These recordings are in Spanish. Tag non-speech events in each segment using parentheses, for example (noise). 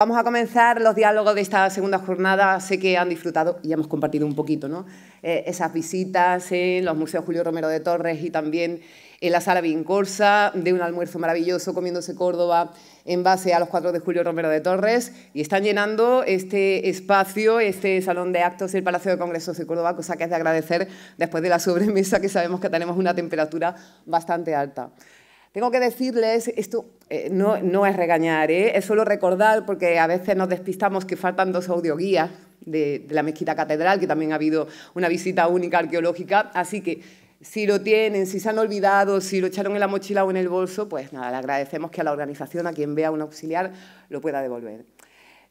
Vamos a comenzar los diálogos de esta segunda jornada. Sé que han disfrutado y hemos compartido un poquito eh, esas visitas en los museos Julio Romero de Torres y también en la sala Vincorsa, de un almuerzo maravilloso comiéndose Córdoba en base a los cuadros de Julio Romero de Torres. Y están llenando este espacio, este salón de actos el Palacio de Congresos de Córdoba, cosa que es de agradecer después de la sobremesa que sabemos que tenemos una temperatura bastante alta. Tengo que decirles, esto eh, no, es regañar, ¿eh? es solo recordar, porque a veces nos despistamos que faltan dos audioguías de, de la mezquita catedral, que también ha habido una visita única arqueológica, así que si lo tienen, si se han olvidado, si lo echaron en la mochila o en el bolso, pues nada, le agradecemos que a la organización, a quien vea un auxiliar, lo pueda devolver.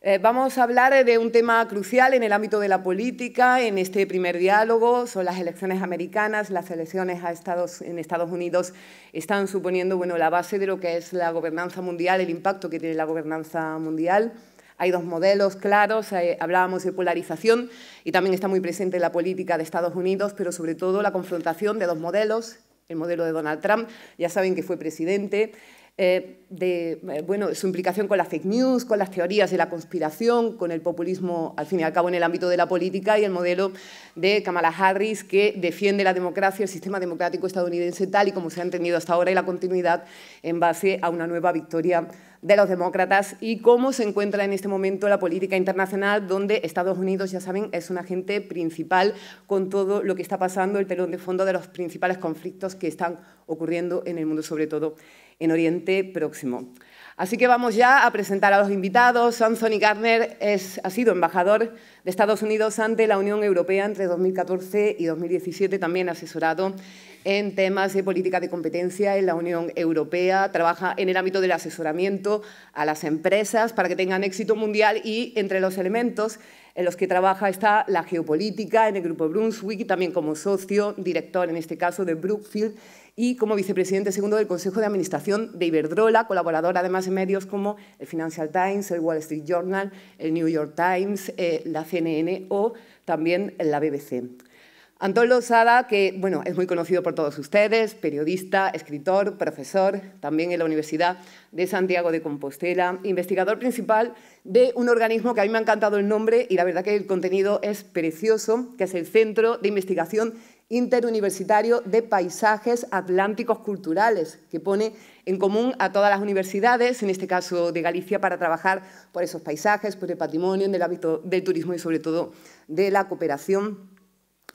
Eh, vamos a hablar eh, de un tema crucial en el ámbito de la política, en este primer diálogo, son las elecciones americanas, las elecciones a Estados, en Estados Unidos están suponiendo bueno, la base de lo que es la gobernanza mundial, el impacto que tiene la gobernanza mundial. Hay dos modelos claros, eh, hablábamos de polarización y también está muy presente la política de Estados Unidos, pero sobre todo la confrontación de dos modelos, el modelo de Donald Trump, ya saben que fue presidente, eh, de eh, su implicación con las fake news, con las teorías de la conspiración, con el populismo, al fin y al cabo, en el ámbito de la política y el modelo de Kamala Harris, que defiende la democracia, el sistema democrático estadounidense tal y como se ha entendido hasta ahora y la continuidad en base a una nueva victoria de los demócratas y cómo se encuentra en este momento la política internacional, donde Estados Unidos, ya saben, es un agente principal con todo lo que está pasando, el telón de fondo de los principales conflictos que están ocurriendo en el mundo, sobre todo en Oriente Próximo. Así que vamos ya a presentar a los invitados. Anthony Gardner ha sido embajador de Estados Unidos ante la Unión Europea entre 2014 y 2017, también asesorado en temas de política de competencia en la Unión Europea. Trabaja en el ámbito del asesoramiento a las empresas para que tengan éxito mundial y entre los elementos en los que trabaja está la geopolítica en el Grupo Brunswick, también como socio, director en este caso de Brookfield y como vicepresidente segundo del Consejo de Administración de Iberdrola, colaborador además en medios como el Financial Times, el Wall Street Journal, el New York Times, eh, la CNN o también la BBC. Antón Lozada, que bueno, es muy conocido por todos ustedes, periodista, escritor, profesor, también en la Universidad de Santiago de Compostela, investigador principal de un organismo que a mí me ha encantado el nombre y la verdad que el contenido es precioso, que es el Centro de Investigación interuniversitario de paisajes atlánticos culturales, que pone en común a todas las universidades, en este caso de Galicia, para trabajar por esos paisajes, por el patrimonio, en el ámbito del turismo y sobre todo de la cooperación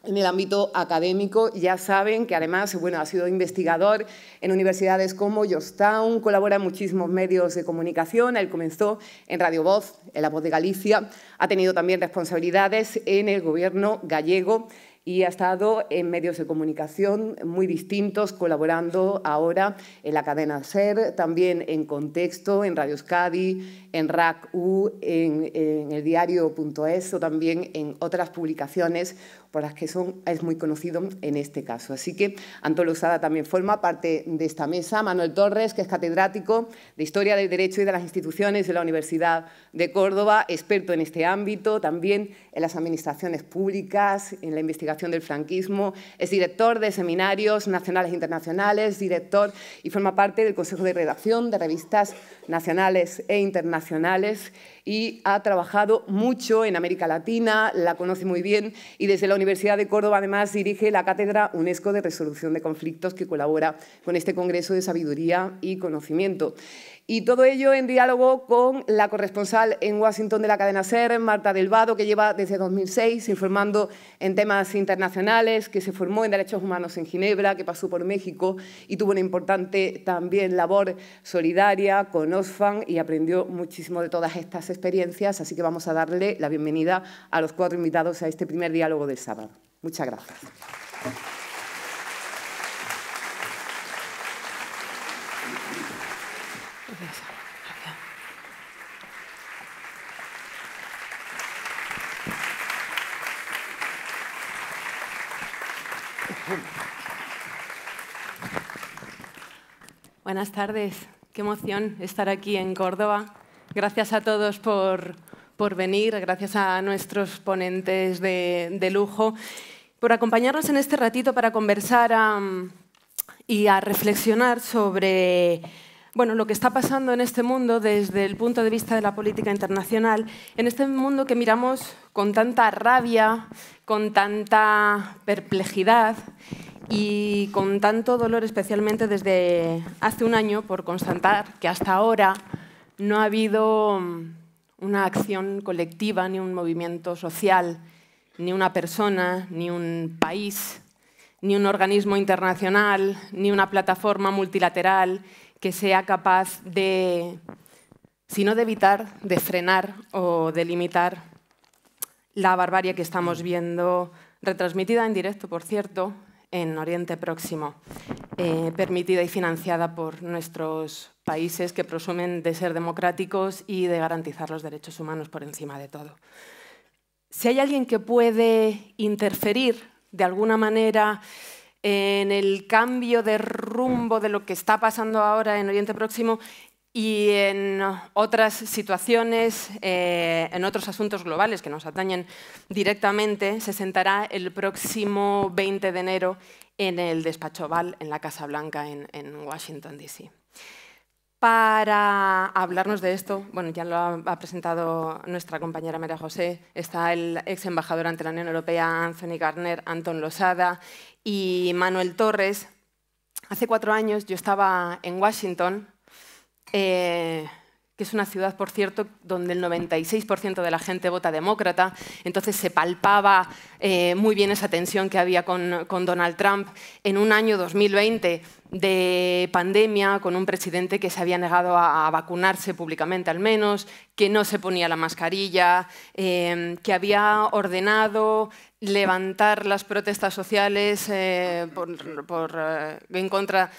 en el ámbito académico. Ya saben que además bueno, ha sido investigador en universidades como Georgetown, colabora en muchísimos medios de comunicación, él comenzó en Radio Voz, en La Voz de Galicia, ha tenido también responsabilidades en el gobierno gallego, y ha estado en medios de comunicación muy distintos, colaborando ahora en la cadena SER, también en Contexto, en Radio Euskadi, en rac en, en el diario.es o también en otras publicaciones por las que es muy conocido en este caso. Así que Antonio Usada también forma parte de esta mesa. Manuel Torres, que es catedrático de Historia del Derecho y de las Instituciones de la Universidad de Córdoba, experto en este ámbito, también en las administraciones públicas, en la investigación del franquismo, es director de seminarios nacionales e internacionales, director y forma parte del Consejo de Redacción de revistas nacionales e internacionales y ha trabajado mucho en América Latina, la conoce muy bien y desde la Universidad de Córdoba además dirige la Cátedra UNESCO de Resolución de Conflictos que colabora con este Congreso de Sabiduría y Conocimiento. Y todo ello en diálogo con la corresponsal en Washington de la cadena SER, Marta Delvado, que lleva desde 2006 informando en temas internacionales, que se formó en Derechos Humanos en Ginebra, que pasó por México y tuvo una importante también labor solidaria con Oxfam y aprendió muchísimo de todas estas experiencias. Así que vamos a darle la bienvenida a los cuatro invitados a este primer diálogo del sábado. Muchas gracias. Buenas tardes. Qué emoción estar aquí en Córdoba. Gracias a todos por, por venir, gracias a nuestros ponentes de, de, lujo, por acompañarnos en este ratito para conversar y a reflexionar sobre bueno, lo que está pasando en este mundo desde el punto de vista de la política internacional, en este mundo que miramos con tanta rabia, con tanta perplejidad y con tanto dolor especialmente desde hace un año por constatar que hasta ahora no ha habido mm, una acción colectiva, ni un movimiento social, ni una persona, ni un país, ni un organismo internacional, ni una plataforma multilateral que sea capaz de, si de evitar, de frenar o de limitar la barbarie que estamos viendo, retransmitida en directo, por cierto, en Oriente Próximo, eh, permitida y financiada por nuestros países que presumen de ser democráticos y de garantizar los derechos humanos por encima de todo. Si hay alguien que puede interferir de alguna manera en el cambio de rumbo de lo que está pasando ahora en Oriente Próximo, y en otras situaciones, eh, en otros asuntos globales que nos atañen directamente, se sentará el próximo 20 de enero en el despacho Oval, en la Casa Blanca, en, Washington, D.C. Para hablarnos de esto, bueno, ya lo ha presentado nuestra compañera María José, está el ex embajador ante la Unión Europea, Anthony Garner, Anton Losada y Manuel Torres. Hace cuatro años yo estaba en Washington eh, que es una ciudad, por cierto, donde el 96% de la gente vota demócrata, entonces se palpaba eh, muy bien esa tensión que había con, con Donald Trump. En un año 2020 de pandemia con un presidente que se había negado a, vacunarse públicamente al menos, que no se ponía la mascarilla, em, que había ordenado levantar las protestas sociales eh, por, eh, en contra,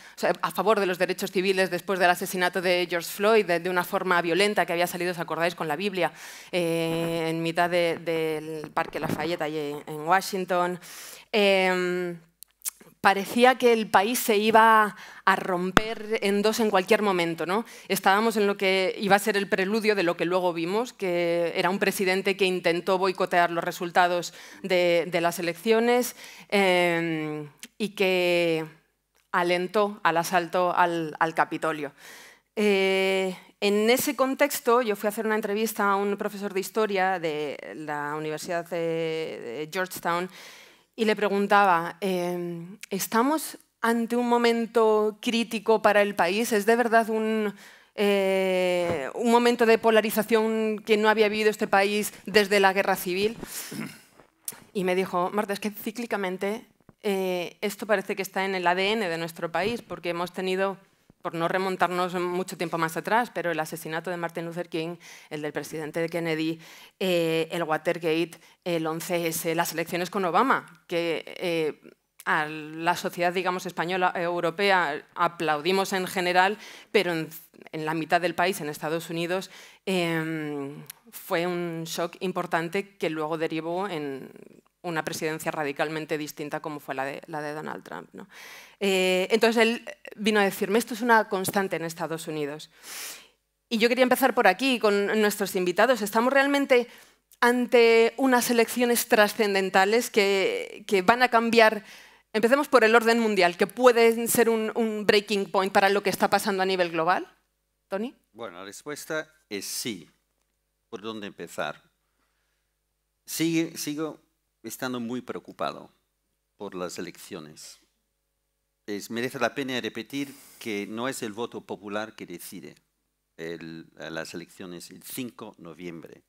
a favor de los derechos civiles después del asesinato de George Floyd de, una forma violenta que había salido, ¿os acordáis?, con la Biblia eh, en mitad del Parque Lafayette allí en Washington. Em, parecía que el país se iba a romper en dos en cualquier momento. ¿no? Estábamos en lo que iba a ser el preludio de lo que luego vimos, que era un presidente que intentó boicotear los resultados de, las elecciones em, y que alentó al asalto al, Capitolio. Eh, en ese contexto, yo fui a hacer una entrevista a un profesor de historia de la Universidad de Georgetown y le preguntaba, em, ¿estamos ante un momento crítico para el país? ¿Es de verdad un, eh, un momento de polarización que no había vivido este país desde la guerra civil? Y me dijo, Marta, es que cíclicamente eh, esto parece que está en el ADN de nuestro país, porque hemos tenido por no remontarnos mucho tiempo más atrás, pero el asesinato de Martin Luther King, el del presidente Kennedy, eh, el Watergate, el 11S, las elecciones con Obama, que eh, a la sociedad, digamos, española, europea, aplaudimos en general, pero en, la mitad del país, en Estados Unidos, em, fue un shock importante que luego derivó en una presidencia radicalmente distinta como fue la de, la de Donald Trump. ¿no? Eh, entonces él vino a decirme, esto es una constante en Estados Unidos. Y yo quería empezar por aquí con nuestros invitados. Estamos realmente ante unas elecciones trascendentales que, van a cambiar Empecemos por el orden mundial, que puede ser un, breaking point para lo que está pasando a nivel global. Tony. Bueno, la respuesta es sí. ¿Por dónde empezar? sigo estando muy preocupado por las elecciones es, merece la pena repetir que no es el voto popular que decide las elecciones el 5 de noviembre.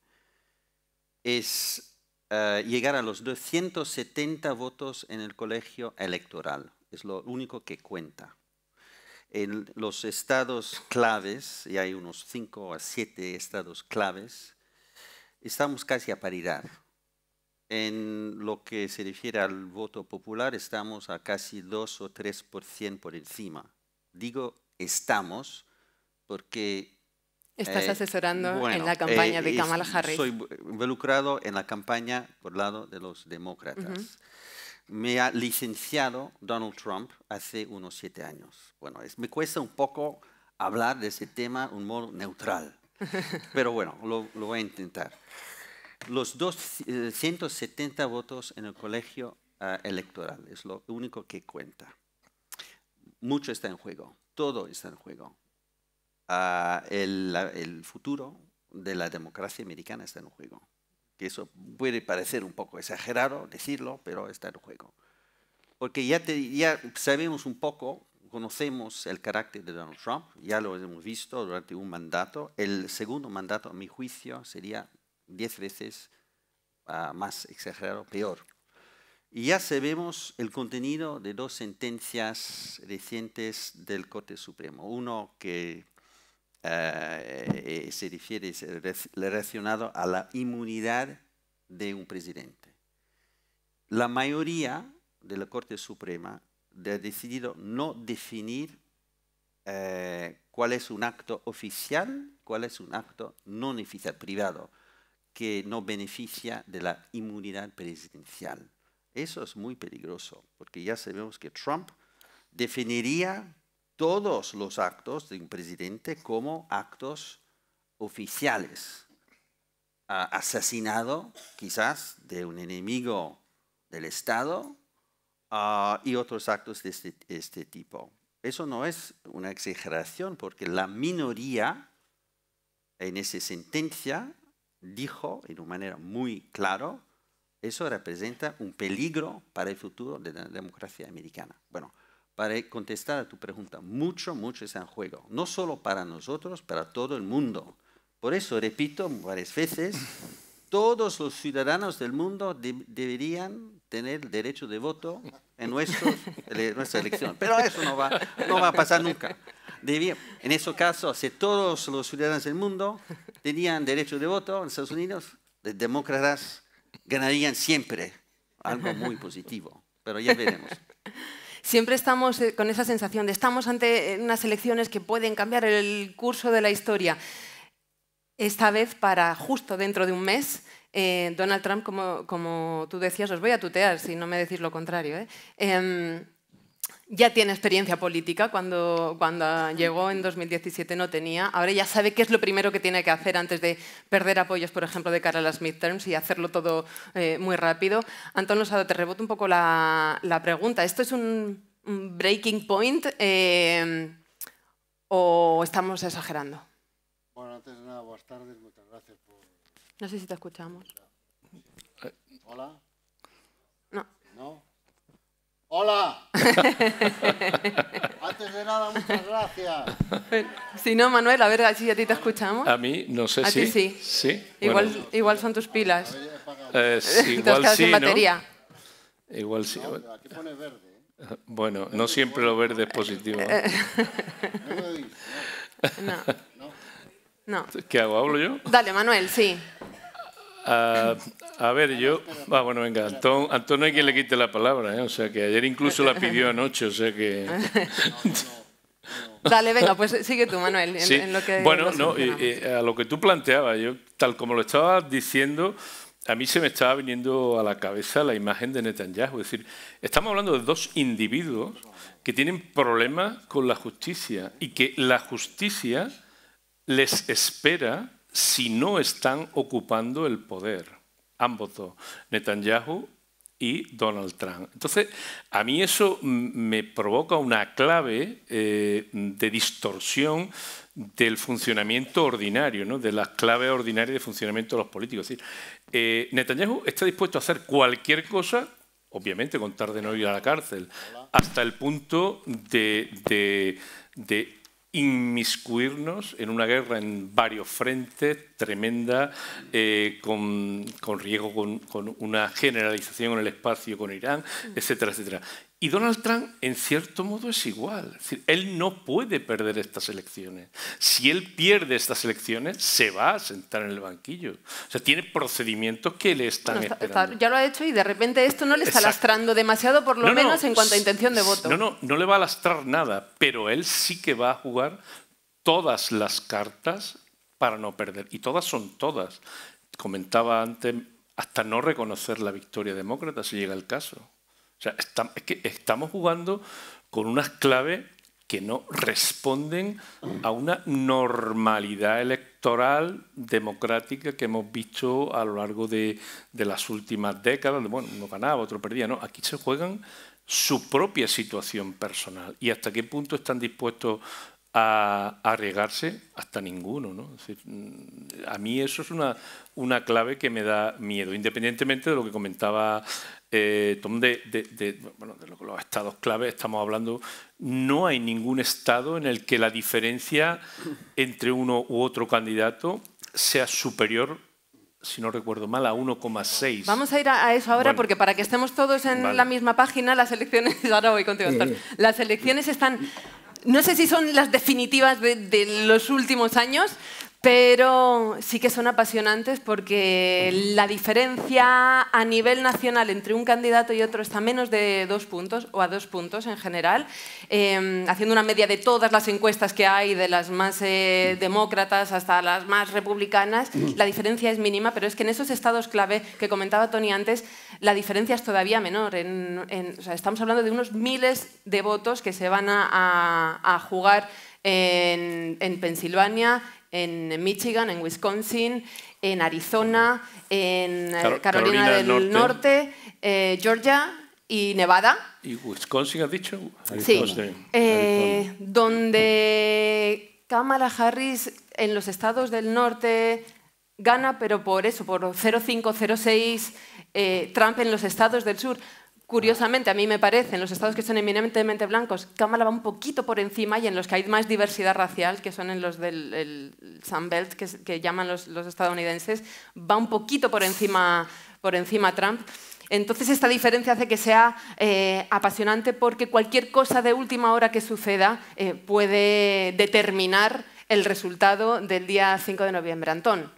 Es eh, llegar a los 270 votos en el colegio electoral. Es lo único que cuenta. En los estados claves, y hay unos 5 a 7 estados claves, estamos casi a paridad en lo que se refiere al voto popular, estamos a casi 2 o 3% por encima. Digo estamos porque... Estás eh, asesorando en la campaña de eh, Kamala Harris. Soy involucrado en la campaña por lado de los demócratas. Me ha licenciado Donald Trump hace unos siete años. Bueno, me cuesta un poco hablar de ese tema de un modo neutral, (laughs) pero bueno, lo voy a intentar los 270 eh, votos en el colegio ah, electoral, es lo único que cuenta. Mucho está en juego, todo está en juego. Ah, el, futuro de la democracia americana está en juego. Que eso puede parecer un poco exagerado decirlo, pero está en juego. Porque ya sabemos un poco conocemos el carácter de Donald Trump, ya lo hemos visto durante un mandato. El segundo mandato, a mi juicio, sería Diez veces ah, más exagerado, peor. Y ya sabemos el contenido de dos sentencias recientes del Corte Supremo. Uno que ah, eh, se refiere relacionado a la inmunidad de un presidente. La mayoría de la Corte Suprema ha decidido no definir eh, cuál es un acto oficial, cuál es un acto no oficial, privado que no beneficia de la inmunidad presidencial. Eso es muy peligroso, porque ya sabemos que Trump definiría todos los actos de un presidente como actos oficiales. asesinado quizás de un enemigo del Estado ah, y otros actos de este, este tipo. Eso no es una exageración porque la minoría en esa sentencia dijo en una manera muy claro eso representa un peligro para el futuro de la democracia americana. Bueno, para contestar a tu pregunta, mucho, mucho está en juego, no solo para nosotros, para todo el mundo. Por eso, repito varias veces, todos los ciudadanos del mundo deberían tener derecho de voto en, nuestra elección. Pero eso no va a pasar nunca en ese caso, si todos los ciudadanos del mundo tenían derecho de voto en Estados Unidos, los demócratas ganarían siempre. Algo muy positivo, pero ya veremos. Siempre estamos eh, con esa sensación de estamos ante eh, unas elecciones que pueden cambiar el curso de la historia. Esta vez, para justo dentro de un mes, eh, Donald Trump, como, como, tú decías, os voy a tutear si no me decís lo contrario. ¿eh? eh ya tiene experiencia política, cuando, cuando llegó en 2017 no tenía, ahora ya sabe qué es lo primero que tiene que hacer antes de perder apoyos, por ejemplo, de cara a las midterms y hacerlo todo eh, muy rápido. Antonio Sado, te rebota un poco la, pregunta. ¿Esto es un, breaking point eh, o estamos exagerando? Bueno, antes de nada, buenas tardes, muchas gracias por... No sé si te escuchamos. Hola. Hola. (laughs) Antes de nada, muchas gracias. Si no, Manuel, a ver si a ti te escuchamos. A mí, no sé si. A ti sí. sí. Igual, igual son tus pilas. Eh, (laughs) igual sí, ¿no? Igual sí. ¿eh? Ah, bueno, no siempre lo verde es positivo. Eh, (laughs) no. no. ¿Qué hago? ¿Hablo yo? Dale, Manuel, sí. Ah, a ver, yo... Ah, bueno, venga, Antón, no hay quien le quite la palabra, ¿eh? o sea que ayer incluso la pidió anoche, o sea que... (laughs) Dale, venga, pues sigue tú, Manuel, Bueno, no, eh, a lo que tú planteabas, yo tal como lo estabas diciendo, a mí se me estaba viniendo a la cabeza la imagen de Netanyahu, es decir, estamos hablando de dos individuos que tienen problemas con la justicia y que la justicia les espera si no están ocupando el poder. Ambos dos, Netanyahu y Donald Trump. Entonces, a mí eso me provoca una clave eh, de distorsión del funcionamiento ordinario, ¿no? de las claves ordinarias de funcionamiento de los políticos. Es eh, Netanyahu está dispuesto a hacer cualquier cosa, obviamente con tarde de no ir a la cárcel, hasta el punto de inmiscuirnos en una guerra en varios frentes, tremenda, eh, con, riesgo, con, con, una generalización en el espacio con Irán, mm. etcétera, etcétera. Y Donald Trump, en cierto modo, es igual. decir, él no puede perder estas elecciones. Si él pierde estas elecciones, se va a sentar en el banquillo. O sea, tiene procedimientos que le están esperando. ya lo ha hecho y de repente esto no le está lastrando demasiado, por lo menos en cuanto a intención de voto. No, no, no le va a lastrar nada, pero él sí que va a jugar todas las cartas para no perder. Y todas son todas. Comentaba antes, hasta no reconocer la victoria demócrata si llega el caso. O sea, es que estamos jugando con unas claves que no responden a una normalidad electoral democrática que hemos visto a lo largo de, las últimas décadas, bueno, uno ganaba, otro perdía. No, aquí se juegan su propia situación personal y hasta qué punto están dispuestos a arriesgarse hasta ninguno. Mm, a mí eso es una, una clave que me da miedo, independientemente de lo que comentaba eh, de, bueno, de, los estados clave estamos hablando, no hay ningún estado en el que la diferencia entre uno u otro candidato sea superior si no recuerdo mal, a 1,6. Vamos a ir a, eso ahora porque para que estemos todos en la misma página, las elecciones, (laughs) ahora voy contigo, las elecciones están, no sé si son las definitivas de los últimos años, pero sí que son apasionantes porque la diferencia a nivel nacional entre un candidato y otro está menos de dos puntos o a dos puntos en general. Eh, haciendo una media de todas las encuestas que hay, de las más eh, demócratas hasta las más republicanas, la diferencia es mínima, pero es que en esos estados clave que comentaba Tony antes, la diferencia es todavía menor. estamos hablando de unos miles de votos que se van a, jugar en Pensilvania, en Michigan, en Wisconsin, en Arizona, en eh, Carolina, del Norte, eh, Georgia y Nevada. ¿Y Wisconsin has dicho? Sí, eh, donde Kamala Harris en los estados del norte gana, pero por eso, por 0,5, 0,6, Trump en los estados del sur. Curiosamente, a mí me parece, en los estados que son eminentemente blancos, Kamala va un poquito por encima y en los que hay más diversidad racial, que son en los del el Sunbelt, que, llaman los, estadounidenses, va un poquito por encima, por encima Trump. Entonces, esta diferencia hace que sea eh, apasionante porque cualquier cosa de última hora que suceda eh, puede determinar el resultado del día 5 de noviembre. Antón,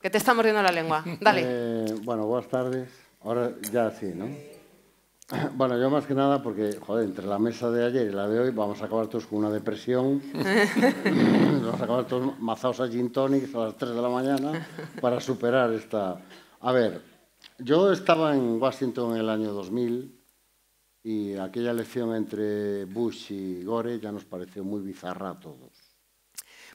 que te está mordiendo la lengua. (laughs) Dale. Eh, bueno, buenas tardes. Ahora ya sí, ¿no? (clears throat) Bueno, yo más que nada porque, joder, entre la mesa de ayer y la de hoy vamos a acabar todos con una depresión. (laughs) vamos a acabar todos mazados a gin tonics a las 3 de la mañana para superar esta... A ver, yo estaba en Washington en el año 2000 y aquella elección entre Bush y Gore ya nos pareció muy bizarra a todos.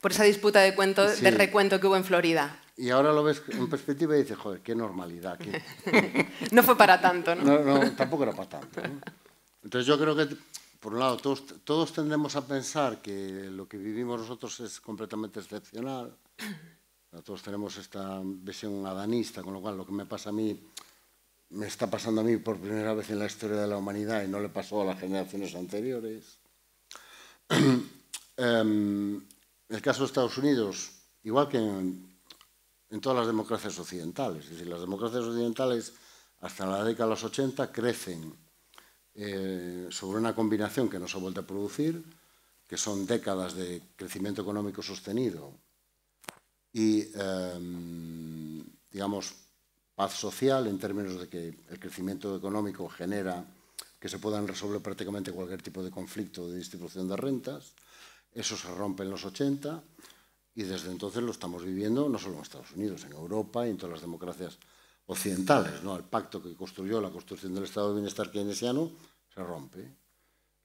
Por esa disputa de, cuento, de recuento que hubo en Florida. Y ahora lo ves en perspectiva y dices, joder, qué normalidad. (laughs) no fue para tanto, ¿no? No, tampoco era para tanto. Entonces yo creo que, por un lado, todos, todos tendemos a pensar que lo que vivimos nosotros es completamente excepcional. Todos tenemos esta visión adanista, con lo cual lo que me pasa a mí me está pasando a mí por primera vez en la historia de la humanidad y no le pasó a las generaciones anteriores. en (clears throat) em, el caso de Estados Unidos, igual que en en todas las democracias occidentales. Es decir, las democracias occidentales hasta la década de los 80 crecen eh, sobre una combinación que no se ha vuelto a producir, que son décadas de crecimiento económico sostenido y, eh, digamos, paz social en términos de que el crecimiento económico genera que se puedan resolver prácticamente cualquier tipo de conflicto de distribución de rentas. Eso se rompe en los 80 y desde entonces lo estamos viviendo no solo en Estados Unidos, en Europa y en todas las democracias occidentales. ¿no? El pacto que construyó la construcción del Estado de Bienestar keynesiano se rompe.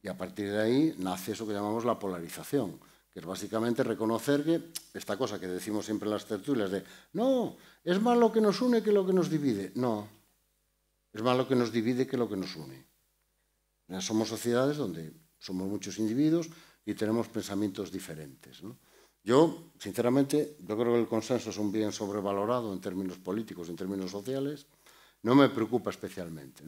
Y a partir de ahí nace eso que llamamos la polarización, que es básicamente reconocer que esta cosa que decimos siempre en las tertulias de no, es más lo que nos une que lo que nos divide. No, es más lo que nos divide que lo que nos une. Somos sociedades donde somos muchos individuos y tenemos pensamientos diferentes. ¿no? Yo, sinceramente, yo creo que el consenso es un bien sobrevalorado en términos políticos, en términos sociales. No me preocupa especialmente.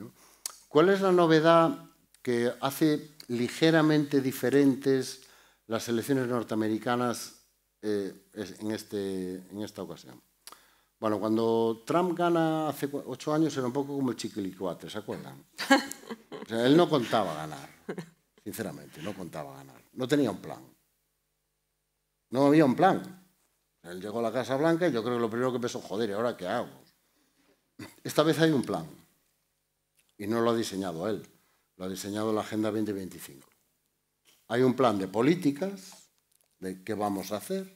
¿Cuál es la novedad que hace ligeramente diferentes las elecciones norteamericanas eh, este, en, esta ocasión? Bueno, cuando Trump gana hace ocho años era un poco como el chiquilicuate, ¿se acuerdan? (laughs) él no contaba ganar, sinceramente, no contaba ganar. No tenía un plan. No había un plan. Él llegó a la Casa Blanca y yo creo que lo primero que pensó, joder, ¿y ahora qué hago? Esta vez hay un plan. Y no lo ha diseñado él, lo ha diseñado la Agenda 2025. Hay un plan de políticas, de qué vamos a hacer,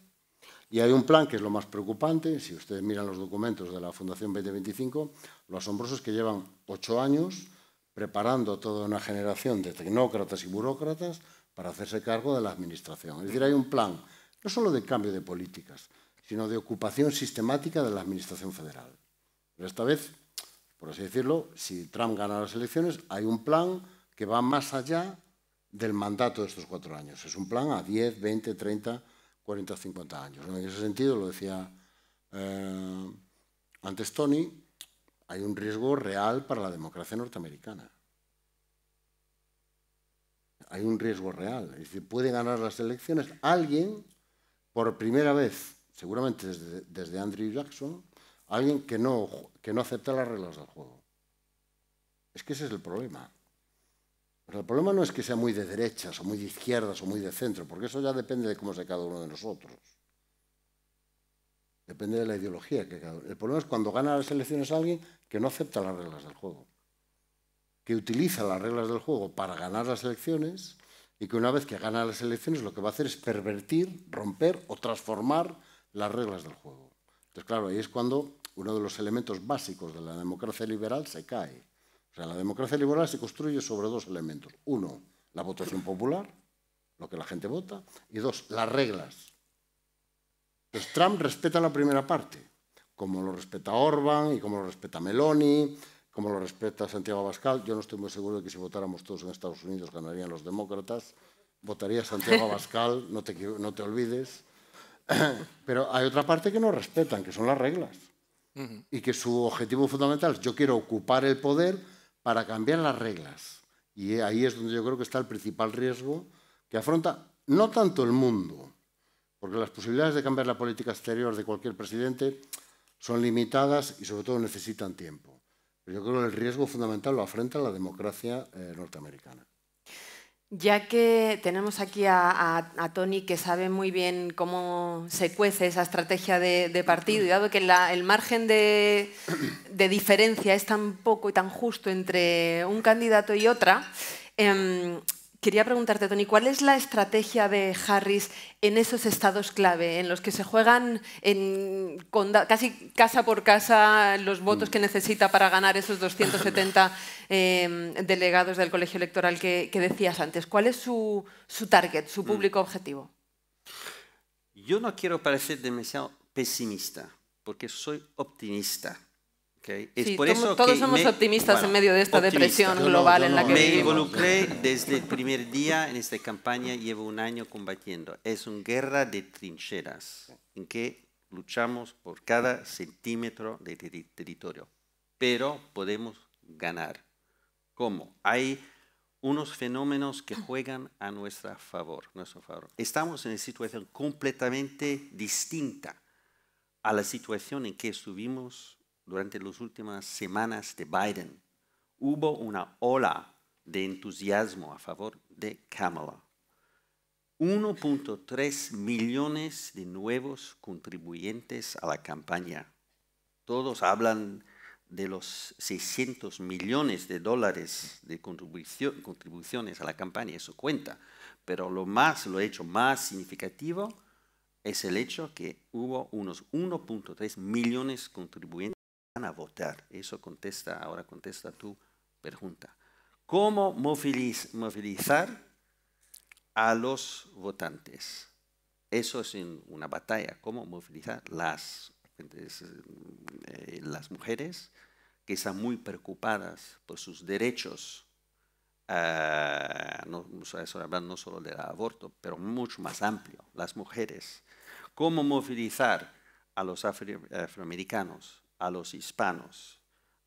y hay un plan que es lo más preocupante, si ustedes miran los documentos de la Fundación 2025, lo asombroso es que llevan ocho años preparando toda una generación de tecnócratas y burócratas para hacerse cargo de la administración. Es decir, hay un plan no solo de cambio de políticas, sino de ocupación sistemática de la Administración Federal. Pero esta vez, por así decirlo, si Trump gana las elecciones, hay un plan que va más allá del mandato de estos cuatro años. Es un plan a 10, 20, 30, 40, 50 años. En ese sentido, lo decía eh, antes Tony, hay un riesgo real para la democracia norteamericana. Hay un riesgo real. Es decir, puede ganar las elecciones alguien por primera vez, seguramente desde, Andrew Jackson, alguien que no, que no acepta las reglas del juego. Es que ese es el problema. Pero el problema no es que sea muy de derechas o muy de izquierdas o muy de centro, porque eso ya depende de cómo sea cada uno de nosotros. Depende de la ideología que cada El problema es cuando gana las elecciones alguien que no acepta las reglas del juego, que utiliza las reglas del juego para ganar las elecciones y que una vez que gana las elecciones lo que va a hacer es pervertir, romper o transformar las reglas del juego. Entonces, claro, ahí es cuando uno de los elementos básicos de la democracia liberal se cae. O sea, la democracia liberal se construye sobre dos elementos. Uno, la votación popular, lo que la gente vota, y dos, las reglas. Entonces, Trump respeta la primera parte, como lo respeta Orban y como lo respeta Meloni, como lo respeta Santiago Abascal. Yo no estoy muy seguro de que si votáramos todos en Estados Unidos ganarían los demócratas. Votaría Santiago Abascal, (laughs) no te, olvides. (clears throat) Pero hay otra parte que no respetan, que son las reglas. Y que su objetivo fundamental es yo quiero ocupar el poder para cambiar las reglas. Y ahí es donde yo creo que está el principal riesgo que afronta no tanto el mundo, porque las posibilidades de cambiar la política exterior de cualquier presidente son limitadas y sobre todo necesitan tiempo. Yo creo que el riesgo fundamental lo afrenta la democracia eh, norteamericana. Ya que tenemos aquí a, Tony que sabe muy bien cómo se cuece esa estrategia de, partido, y dado que el margen de, diferencia es tan poco y tan justo entre un candidato y otra, em, Quería preguntarte, Tony, ¿cuál es la estrategia de Harris en esos estados clave, en los que se juegan casi casa por casa los votos mm. que necesita para ganar esos 270 (laughs) em, delegados del colegio electoral que, decías antes? ¿Cuál es su, target, su mm. público objetivo? Yo no quiero parecer demasiado pesimista, porque soy optimista por eso todos somos optimistas en medio de esta depresión global en la que me involucré desde el primer día en esta campaña, llevo un año combatiendo. Es una guerra de trincheras en que luchamos por cada centímetro de territorio, pero podemos ganar. ¿Cómo? Hay unos fenómenos que juegan a favor, nuestro favor. Estamos en una situación completamente distinta a la situación en que estuvimos durante las últimas semanas de Biden, hubo una ola de entusiasmo a favor de Kamala. 1.3 millones de nuevos contribuyentes a la campaña. Todos hablan de los 600 millones de dólares de contribuciones a la campaña, eso cuenta. Pero lo más, lo hecho más significativo es el hecho que hubo unos 1.3 millones de contribuyentes a votar? Eso contesta, ahora contesta tu pregunta. ¿Cómo movilizar a los votantes? Eso es una batalla. ¿Cómo movilizar las, eh, las mujeres que están muy preocupadas por sus derechos? Ah, no, solo del aborto, pero mucho más amplio, las mujeres. ¿Cómo movilizar a los afroamericanos a los hispanos.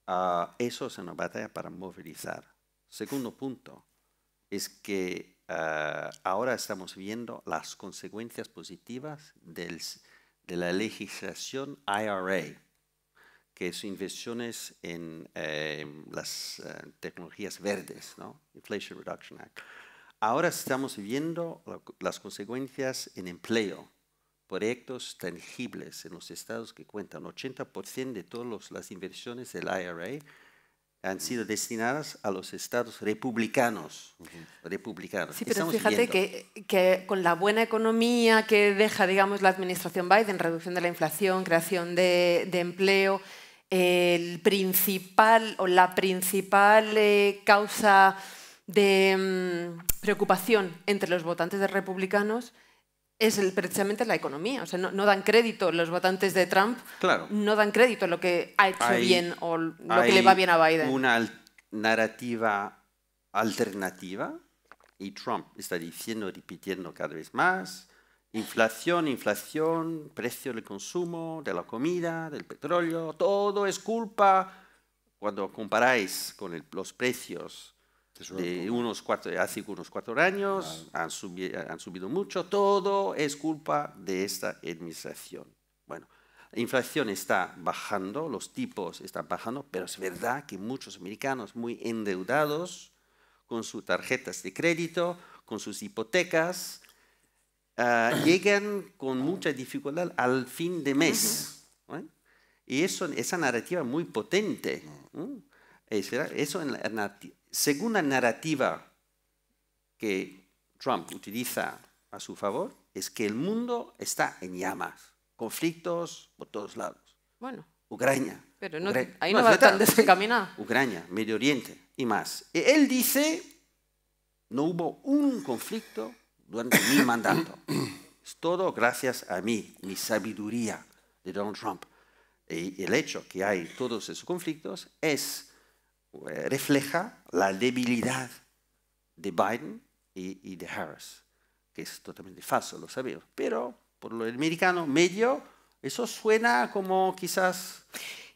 Ah, eso es una batalla para movilizar. Segundo punto es que ah, ahora estamos viendo las consecuencias positivas de la legislación IRA, que son inversiones en em, las ah, tecnologías verdes, Inflation Reduction Act. Ahora estamos viendo las consecuencias en empleo, proyectos tangibles en los estados que cuentan 80% de todas las inversiones del IRA han sido destinadas a los estados republicanos. republicanos. Sí, pero fíjate que, con la buena economía que deja, digamos, la administración Biden, reducción de la inflación, creación de, empleo, el principal o la principal eh, causa de mm, preocupación entre los votantes de republicanos es el, precisamente la economía. O sea, no, dan crédito, los votantes de Trump claro. no dan crédito a lo que ha hecho bien o lo que le va bien a Biden. Una narrativa alternativa y Trump está diciendo, repitiendo cada vez más, inflación, inflación, precio del consumo, de la comida, del petróleo, todo es culpa. Cuando comparáis con los precios de unos cuatro, hace unos cuatro años, han, han subido mucho, todo es culpa de esta administración. Bueno, la inflación está bajando, los tipos están bajando, pero es verdad que muchos americanos muy endeudados con sus tarjetas de crédito, con sus hipotecas, ah, (coughs) llegan con mucha dificultad al fin de mes. ¿eh? Y eso, esa narrativa muy potente. Mm. ¿eh? Eso en la según la narrativa que Trump utiliza a su favor, es que el mundo está en llamas, conflictos por todos lados. Bueno. Ucrania. Pero no, ahí no, va Ucrania, Medio Oriente y más. él dice, no hubo un conflicto durante mi (coughs) mandato. Es todo gracias a mí, mi sabiduría de Donald Trump. Y el hecho que hay todos esos conflictos es eh, refleja la debilidad de Biden y, de Harris, que es totalmente falso, lo sabemos. Pero por lo americano medio, eso suena como quizás...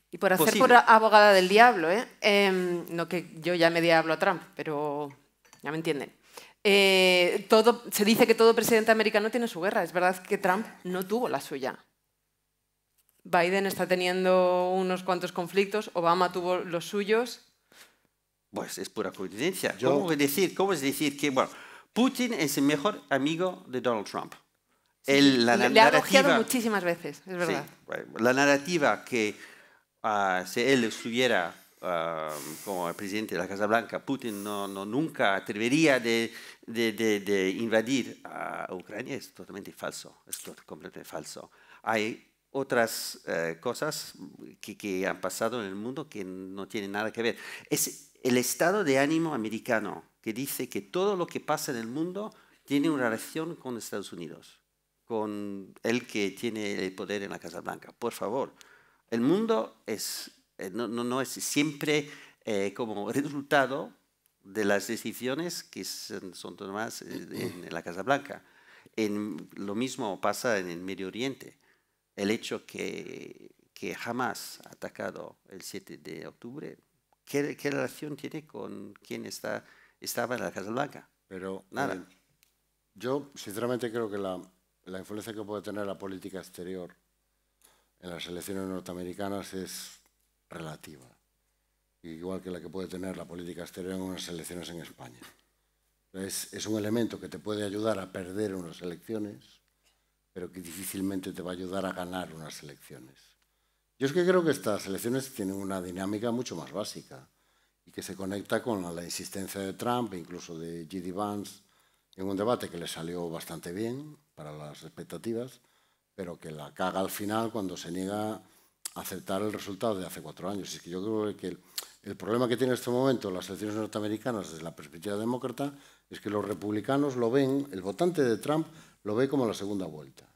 Y por hacer por abogada del diablo, ¿eh? em, No que yo ya me diablo a Trump, pero ya me entienden. Eh, todo, se dice que todo presidente americano tiene su guerra. Es verdad que Trump no tuvo la suya. Biden está teniendo unos cuantos conflictos, Obama tuvo los suyos, pues es pura coincidencia. ¿Cómo, es decir, ¿Cómo es decir que, bueno, Putin es el mejor amigo de Donald Trump? la le ha muchísimas veces, es verdad. la narrativa que ah, si él estuviera ah, como presidente de la Casa Blanca, Putin no, nunca atrevería de, de, de, invadir a Ucrania es totalmente falso, es completamente falso. Hay otras eh, cosas que, que, han pasado en el mundo que no tienen nada que ver. Es el estado de ánimo americano, que dice que todo lo que pasa en el mundo tiene una relación con Estados Unidos, con el que tiene el poder en la Casa Blanca. Por favor, el mundo eh, no, es siempre eh, como (laughs) resultado de las decisiones que son tomadas eh, en, la Casa Blanca. En, lo mismo pasa en el Medio Oriente. El hecho que, que jamás ha atacado el 7 de octubre ¿Qué, relación tiene con quien está, estaba en la Casa Blanca? Pero, Nada. Eh, yo sinceramente creo que la, influencia que puede tener la política exterior en las elecciones norteamericanas es relativa, igual que la que puede tener la política exterior en unas elecciones en España. Es, es, un elemento que te puede ayudar a perder unas elecciones, pero que difícilmente te va a ayudar a ganar unas elecciones. Yo es que creo que estas elecciones tienen una dinámica mucho más básica y que se conecta con la, insistencia de Trump e incluso de G.D. Vance en un debate que le salió bastante bien para las expectativas, pero que la caga al final cuando se niega a aceptar el resultado de hace cuatro años. Es que yo creo que el, problema que tiene en este momento las elecciones norteamericanas desde la perspectiva demócrata es que los republicanos lo ven, el votante de Trump lo ve como la segunda vuelta.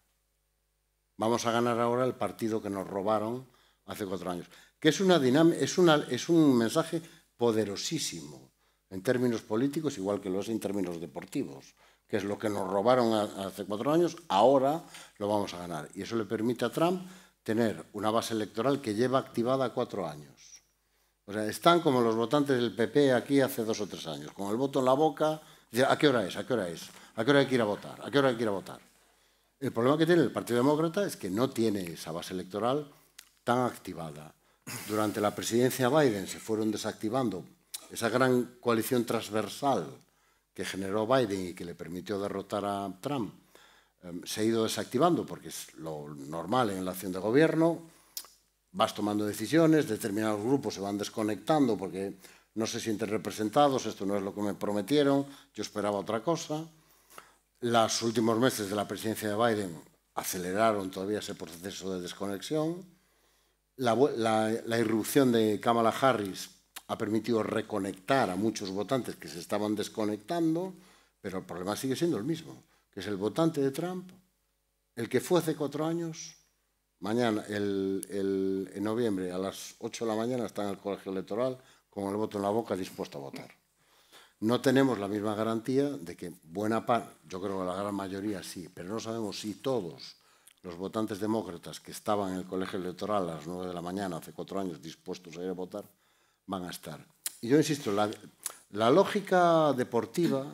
Vamos a ganar ahora el partido que nos robaron hace cuatro años, que es, una es, una, es un mensaje poderosísimo en términos políticos, igual que lo es en términos deportivos, que es lo que nos robaron hace cuatro años, ahora lo vamos a ganar. Y eso le permite a Trump tener una base electoral que lleva activada cuatro años. O sea, están como los votantes del PP aquí hace dos o tres años, con el voto en la boca, ¿a qué hora es? ¿A qué hora es? ¿A qué hora hay que ir a votar? ¿A qué hora hay que ir a votar? El problema que tiene el Partido Demócrata es que no tiene esa base electoral tan activada. Durante la presidencia Biden se fueron desactivando esa gran coalición transversal que generó Biden y que le permitió derrotar a Trump. Em, se ha ido desactivando porque es lo normal en la acción de gobierno. Vas tomando decisiones, determinados grupos se van desconectando porque no se sienten representados, esto no es lo que me prometieron, yo esperaba otra cosa. Los últimos meses de la presidencia de Biden aceleraron todavía ese proceso de desconexión la, irrupción de Kamala Harris ha permitido reconectar a muchos votantes que se estaban desconectando, pero el problema sigue siendo el mismo, que es el votante de Trump, el que fue hace cuatro años, mañana, en noviembre, a las ocho de la mañana, está en el colegio electoral con el voto en la boca dispuesto a votar. No tenemos la misma garantía de que buena parte, yo creo que la gran mayoría sí, pero no sabemos si todos los votantes demócratas que estaban en el colegio electoral a las 9 de la mañana hace cuatro años dispuestos a ir a votar, van a estar. Y yo insisto, la, lógica deportiva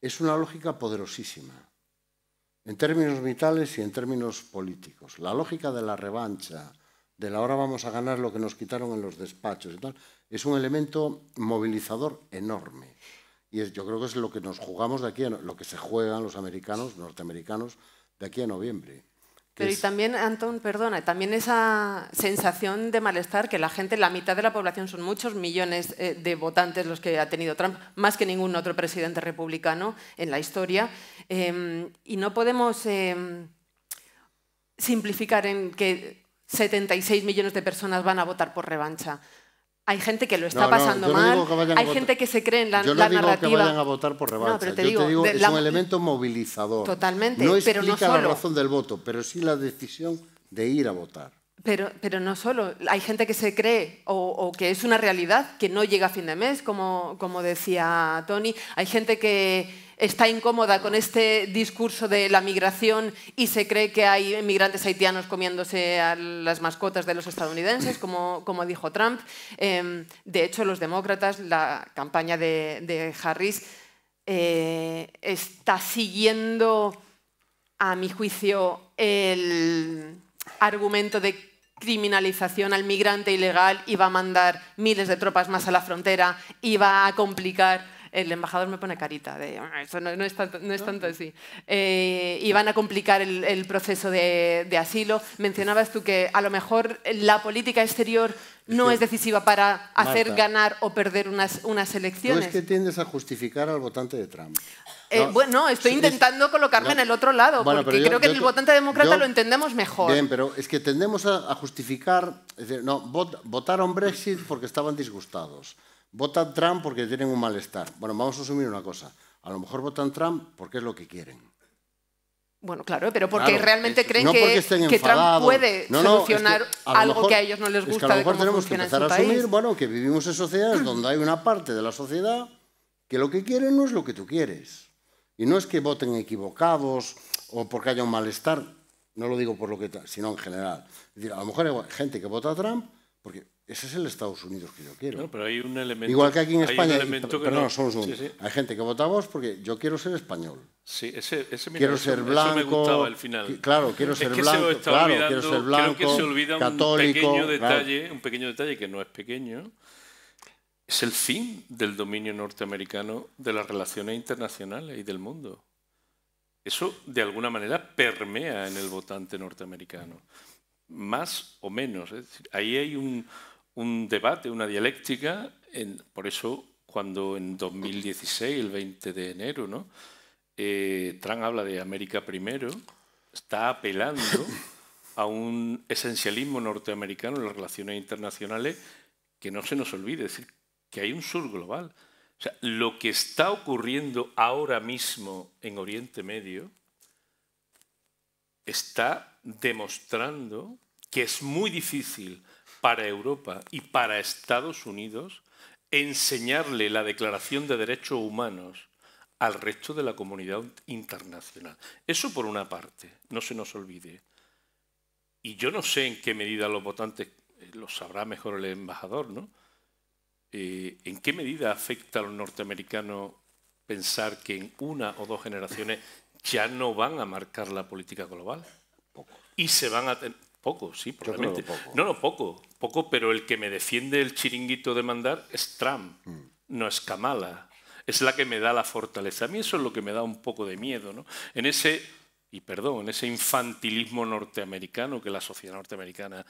es una lógica poderosísima, en términos vitales y en términos políticos. La lógica de la revancha, de la hora vamos a ganar lo que nos quitaron en los despachos y tal, es un elemento movilizador enorme. Y es, yo creo que es lo que nos jugamos de aquí, lo que se juegan los americanos, norteamericanos, de aquí a noviembre. Pero también, Antón, perdona, también esa sensación de malestar que la gente, la mitad de la población, son muchos millones eh, de votantes los que ha tenido Trump, más que ningún otro presidente republicano en la historia. Em, y no podemos em, simplificar en que 76 millones de personas van a votar por revancha. Hay gente que lo está pasando mal, hay gente que se cree en la, yo no digo que vayan a votar por revancha. Pero te digo, te es un elemento movilizador. Totalmente, no explica pero la razón del voto, pero sí la decisión de ir a votar. Pero, pero no solo, hay gente que se cree o, que es una realidad que no llega a fin de mes, como, como decía Tony. Hay gente que, está incómoda con este discurso de la migración y se cree que hay inmigrantes haitianos comiéndose a las mascotas de los estadounidenses, como, dijo Trump. Em, de hecho, los demócratas, la campaña de, Harris eh, está siguiendo, a mi juicio, el argumento de criminalización al migrante ilegal y va a mandar miles de tropas más a la frontera y va a complicar el embajador me pone carita de, ah, eso no, es, tanto, así. Eh, y van a complicar el, proceso de, asilo. Mencionabas tú que a lo mejor la política exterior no es, decisiva para hacer ganar o perder unas, unas elecciones. ¿Tú es que tiendes a justificar al votante de Trump. Eh, bueno, estoy intentando colocarme en el otro lado, porque creo que el votante demócrata lo entendemos mejor. Bien, pero es que tendemos a, justificar, es decir, no, votaron Brexit porque estaban disgustados votan Trump porque tienen un malestar. Bueno, vamos a asumir una cosa. A lo mejor votan Trump porque es lo que quieren. Bueno, claro, pero porque realmente creen que, Trump puede solucionar algo que a ellos no les gusta. Es que a lo mejor tenemos que empezar a asumir bueno, que vivimos en sociedades (clears throat) donde hay una parte de la sociedad que lo que quiere no es lo que tú quieres. Y no es que voten equivocados o porque haya un malestar, no lo digo por lo que, sino en general. Es decir, a lo mejor hay gente que vota Trump porque ese es el Estados Unidos que yo quiero. pero hay un elemento, Igual que aquí en España. Hay, no, hay gente que votamos porque yo quiero ser español. Sí, ese, quiero ser blanco. me gustaba al final. claro, quiero ser, blanco, claro quiero Creo que se olvida un pequeño detalle, un pequeño detalle que no es pequeño. Es el fin del dominio norteamericano de las relaciones internacionales y del mundo. Eso de alguna manera permea en el votante norteamericano, más o menos. ahí hay un un debate, una dialéctica. por eso, cuando en 2016, el 20 de enero, ¿no? Eh, Trump habla de América primero, está apelando a un esencialismo norteamericano en las relaciones internacionales que no se nos olvide, es decir, que hay un sur global. O sea, lo que está ocurriendo ahora mismo en Oriente Medio está demostrando que es muy difícil para Europa y para Estados Unidos enseñarle la Declaración de Derechos Humanos al resto de la comunidad internacional. Eso por una parte, no se nos olvide. Y yo no sé en qué medida los votantes, eh, lo sabrá mejor el embajador, ¿no? Eh, ¿En qué medida afecta a los norteamericanos pensar que en una o dos generaciones ya no van a marcar la política global? Y se van a poco, sí, probablemente. No, no, poco, poco, pero el que me defiende el chiringuito de mandar es Trump, mm. no es Kamala. Es la que me da la fortaleza. A mí eso es lo que me da un poco de miedo, ¿no? En ese, y perdón, en ese infantilismo norteamericano que la sociedad norteamericana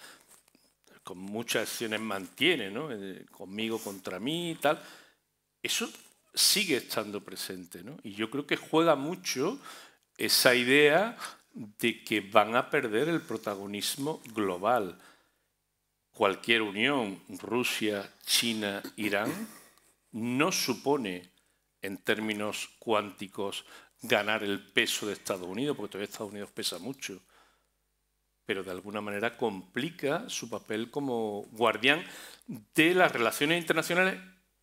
con muchas acciones mantiene, ¿no? Eh, conmigo contra mí y tal. Eso sigue estando presente, ¿no? Y yo creo que juega mucho esa idea de que van a perder el protagonismo global. Cualquier unión, Rusia, China, Irán, no supone en términos cuánticos ganar el peso de Estados Unidos, porque todavía Estados Unidos pesa mucho, pero de alguna manera complica su papel como guardián de las relaciones internacionales,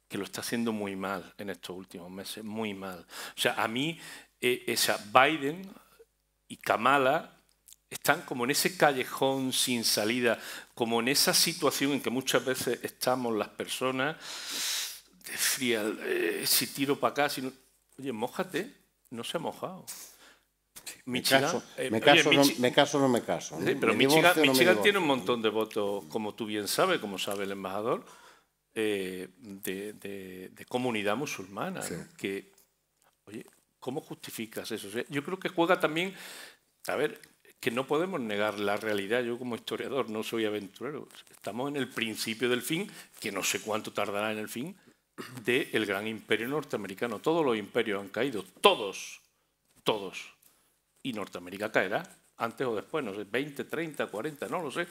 que lo está haciendo muy mal en estos últimos meses, muy mal. O sea, a mí, eh, esa Biden, y Kamala están como en ese callejón sin salida, como en esa situación en que muchas veces estamos las personas, de eh, si tiro para acá, si no... oye, mojate, no se ha mojado. Michigan, eh, me, caso, no, me caso, pero Michigan, tiene un montón de votos, como tú bien sabes, como sabe el embajador, eh, de, comunidad musulmana, que, oye, ¿Cómo justificas eso? yo creo que juega también, a ver, que no podemos negar la realidad. Yo como historiador no soy aventurero. Estamos en el principio del fin, que no sé cuánto tardará en el fin, del gran imperio norteamericano. Todos los imperios han caído, todos, todos. Y Norteamérica caerá antes o después, no sé, 20, 30, 40, no lo sé.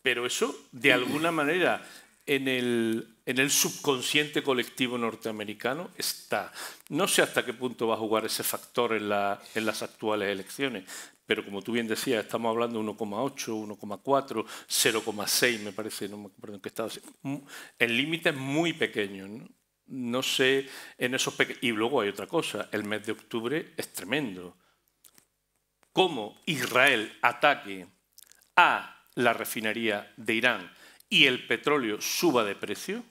Pero eso, de alguna manera, en el, subconsciente colectivo norteamericano está. No sé hasta qué punto va a jugar ese factor en, las actuales elecciones, pero como tú bien decías, estamos hablando de 1,8, 1,4, 0,6 me parece, no me acuerdo qué estado. El límite es muy pequeño, ¿no? sé, en esos Y luego hay otra cosa, el mes de octubre es tremendo. ¿Cómo Israel ataque a la refinería de Irán y el petróleo suba de precio.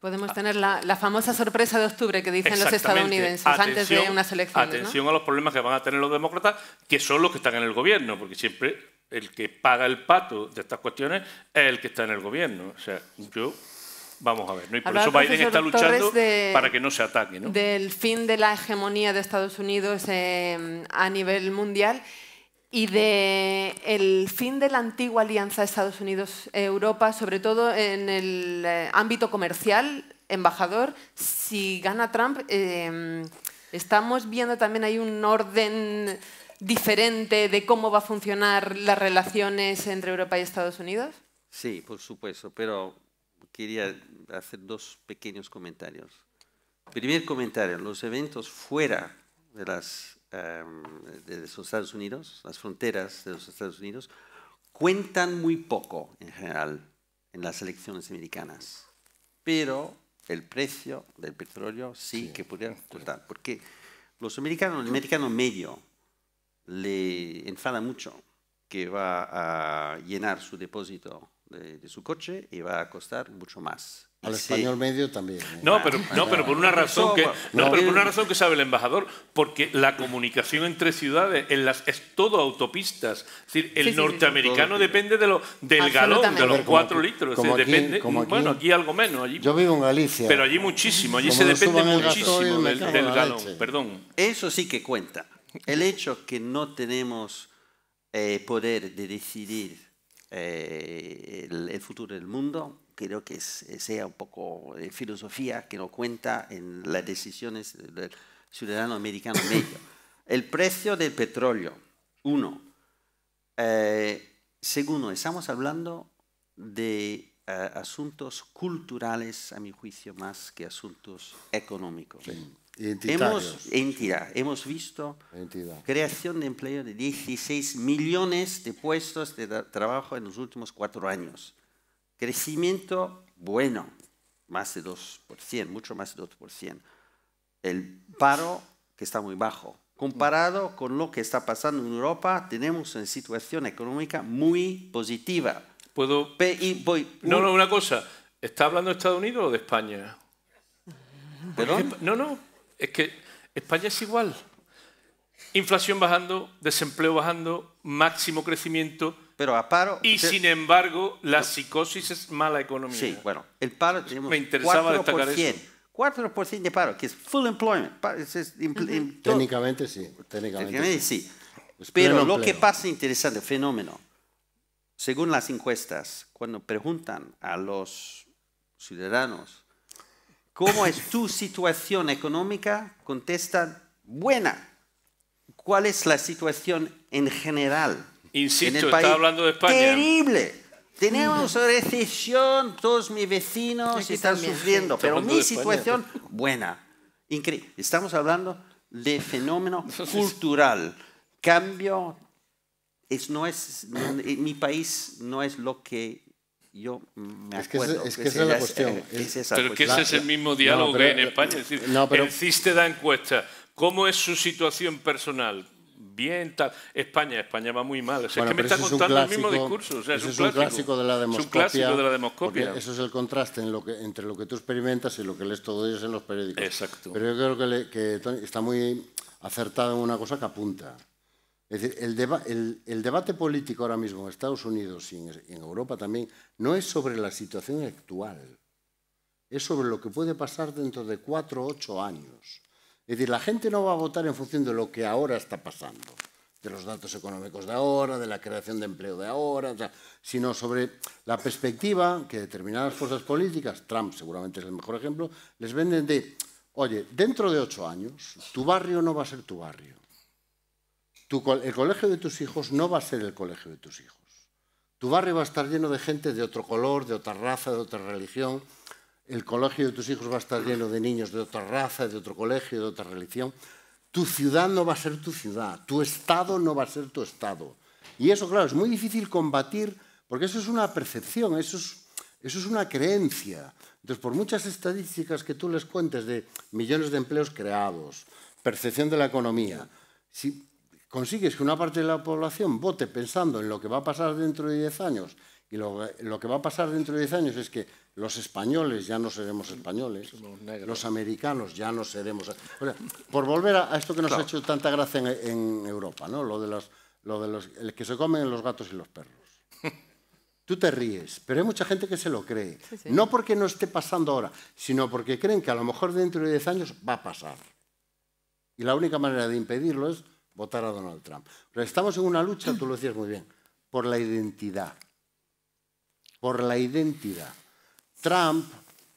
Podemos ah. tener la, famosa sorpresa de octubre que dicen los estadounidenses antes de unas elecciones. Atención a los problemas que van a tener los demócratas, que son los que están en el gobierno, porque siempre el que paga el pato de estas cuestiones es el que está en el gobierno. O sea, yo Vamos a ver, ¿no? y por eso Biden está luchando para que no se ataque. ¿no? Del fin de la hegemonía de Estados Unidos eh, a nivel mundial y del fin de la antigua alianza Estados Unidos-Europa, eh, sobre todo en el eh, ámbito comercial, embajador, si gana Trump, em, estamos viendo también hay un orden diferente de cómo va a funcionar las relaciones entre Europa y Estados Unidos. Sí, por supuesto, pero quería hacer dos pequeños comentarios. Primer comentario, los eventos fuera de las Em, de los Estados Unidos, las fronteras de los Estados Unidos, cuentan muy poco en general en las elecciones americanas. Pero el precio del petróleo sí, que podría total porque los americanos, el americano medio, le enfada mucho que va a llenar su depósito de su coche y va a costar mucho más al español medio también. ¿eh? No, pero, no, pero por una razón que, no, por una razón que sabe el embajador, porque la comunicación entre ciudades en las, es todo autopistas. Es decir, el norteamericano depende de lo, del galón, de los cuatro litros. depende, bueno, aquí algo menos. yo vivo en Galicia. Pero allí muchísimo, allí se depende muchísimo del, galón. Perdón. Eso sí que cuenta. El hecho que no tenemos eh, poder de decidir eh, el futuro del mundo creo que eh, sea un poco de eh, filosofía que no cuenta en las decisiones del ciudadano americano medio. (laughs) El precio del petróleo, uno. Eh, segundo, estamos hablando de asuntos culturales, a mi juicio, más que asuntos económicos. Hemos, entidad, hemos visto creación de empleo de 16 millones de puestos de trabajo en los últimos cuatro años. Crecimiento bueno, más de 2%, mucho más de 2%. El paro que está muy bajo. Comparado con lo que está pasando en Europa, tenemos una situación económica muy positiva. ¿Puedo? no, no, una cosa. ¿Está hablando de Estados Unidos o de España? ¿Perdón? No, no. Es que España es igual. Inflación bajando, desempleo bajando, máximo crecimiento pero a paro... Y sin embargo, la psicosis es mala economía. Sí, bueno, el paro tenemos 4%, 4% de paro, que es full employment. Técnicamente sí. Técnicamente, sí. Pero lo que pasa interesante, fenómeno. Según las encuestas, cuando preguntan a los ciudadanos cómo es tu situación económica, contestan buena. ¿Cuál es la situación en general? Insisto, hablando de España. Terrible. Tenemos recesión, todos mis vecinos están sufriendo, pero mi situación buena. Increíble. Estamos hablando de fenómeno cultural. Cambio es, no es eh, mi país no es lo que yo me acuerdo. es que esa es la cuestión. es Pero que ese es el mismo diálogo que hay en eh, España. Es decir, da encuesta. ¿Cómo es su situación personal? bien, tal. España, España va muy mal. es que me está contando el mismo discurso. es, un clásico, de la demoscopia. Eso es el contraste en lo que, entre lo que tú experimentas y lo que lees todos ellos en los periódicos. Exacto. Pero yo creo que, está muy acertado en una cosa que apunta. el, debate político ahora mismo en Estados Unidos y en, en Europa también no es sobre la situación actual, es sobre lo que puede pasar dentro de cuatro o ocho años. Es decir, la gente no va a votar en función de lo que ahora está pasando, de los datos económicos de ahora, de la creación de empleo de ahora, sino sobre la perspectiva que determinadas fuerzas políticas, Trump seguramente es el mejor ejemplo, les venden de, oye, dentro de ocho años tu barrio no va a ser tu barrio, el colegio de tus hijos no va a ser el colegio de tus hijos, tu barrio va a estar lleno de gente de otro color, de otra raza, de otra religión, el colegio de tus hijos va a estar lleno de niños de otra raza, de otro colegio, de otra religión. Tu ciudad no va a ser tu ciudad, tu estado no va a ser tu estado. Y eso, claro, es muy difícil combatir porque eso es una percepción, eso es, eso es una creencia. Entonces, por muchas estadísticas que tú les cuentes de millones de empleos creados, percepción de la economía, si consigues que una parte de la población vote pensando en lo que va a pasar dentro de 10 años, y lo, lo que va a pasar dentro de 10 años es que los españoles ya no seremos españoles, los americanos ya no seremos... por volver a, esto que nos ha hecho tanta gracia en, Europa, ¿no? lo de los, lo de los que se comen los gatos y los perros. (laughs) Tú te ríes, pero hay mucha gente que se lo cree. No porque no esté pasando ahora, sino porque creen que a lo mejor dentro de 10 años va a pasar. Y la única manera de impedirlo es votar a Donald Trump. Pero estamos en una lucha, tú lo decías muy bien, por la identidad. Por la identidad. Trump,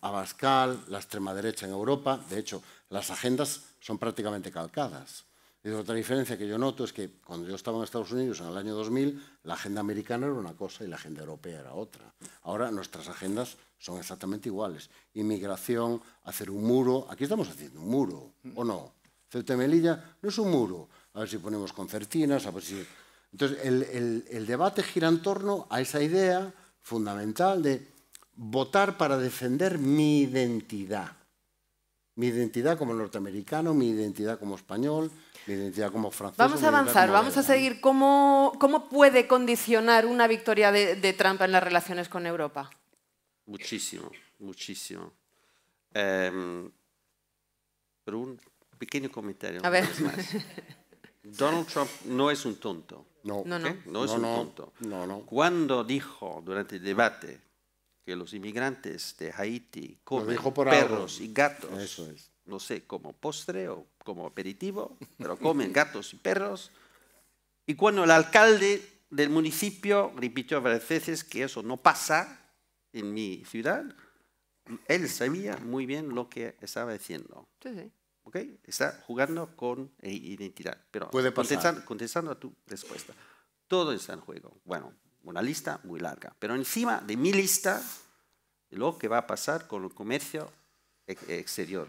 Abascal, la extrema derecha en Europa. De hecho, las agendas son prácticamente calcadas. Y otra diferencia que yo noto es que cuando yo estaba en Estados Unidos en el año 2000, la agenda americana era una cosa y la agenda europea era otra. Ahora nuestras agendas son exactamente iguales. Inmigración, hacer un muro. Aquí estamos haciendo un muro, ¿o no? Ceuta Melilla no es un muro. A ver si ponemos concertinas, a ver si... Entonces, el debate gira en torno a esa idea fundamental de votar para defender mi identidad. Mi identidad como norteamericano, mi identidad como español, mi identidad como francés. Vamos a avanzar, vamos a seguir. ¿Cómo, ¿Cómo, puede condicionar una victoria de, Trump en las relaciones con Europa? Muchísimo, muchísimo. Em, pero un pequeño comentario. A ver. Donald Trump no es un tonto. No, no, no. no es un Cuando dijo durante el debate que los inmigrantes de Haití comen perros y gatos. Eso es. No sé, como postre o como aperitivo, pero comen gatos y perros. Y cuando el alcalde del municipio repitió varias veces que eso no pasa en mi ciudad, él sabía muy bien lo que estaba diciendo. Sí, Está jugando con e identidad. Pero Puede Contestando, contestando a tu respuesta, todo está en juego. Bueno, una lista muy larga. Pero encima de mi lista, lo que va a pasar con el comercio exterior.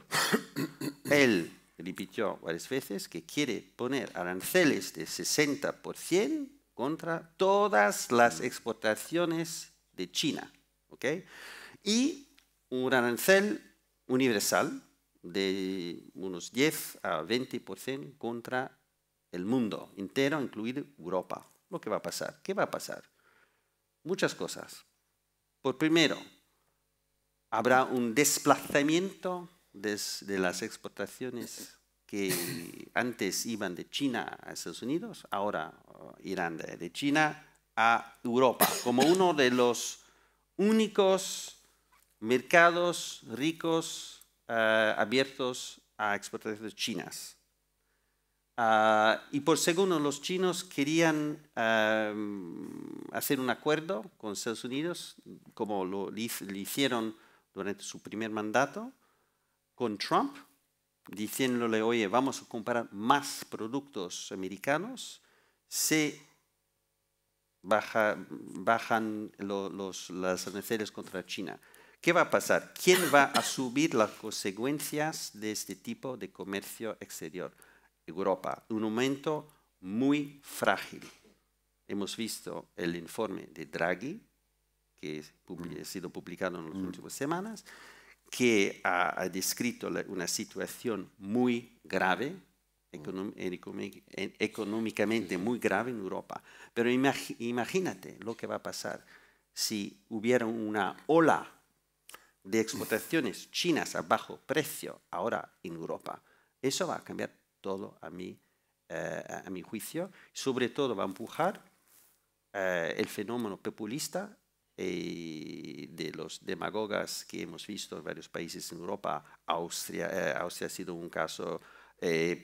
(coughs) Él repitió varias veces que quiere poner aranceles de 60% contra todas las mm. exportaciones de China. Y un arancel universal de unos 10 a 20% contra el mundo entero, incluir Europa. Lo que va a pasar. ¿Qué va a pasar? muchas cosas. Por primero, habrá un desplazamiento de las exportaciones que antes iban de China a Estados Unidos, ahora uh, irán de China a Europa, como uno de los únicos mercados ricos uh, abiertos a exportaciones chinas. Ah, y por segundo, los chinos querían hacer un acuerdo con Estados Unidos, como lo, hicieron durante su primer mandato, con Trump, diciéndole, oye, vamos a comprar más productos americanos, se bajan las aranceles contra China. ¿Qué va a pasar? ¿Quién va a subir las consecuencias de este tipo de comercio exterior? Europa, un momento muy frágil. Hemos visto el informe de Draghi, que mm. ha sido publicado en las mm. últimas semanas, que ha, descrito una situación muy grave, mm. económicamente muy grave en Europa. Pero imagínate lo que va a pasar si hubiera una ola de exportaciones chinas a bajo precio ahora en Europa. Eso va a cambiar todo a mi, eh, a mi juicio. Sobre todo va a empujar eh, el fenómeno populista eh, de los demagogas que hemos visto en varios países en Europa. Austria, Austria ha sido un caso...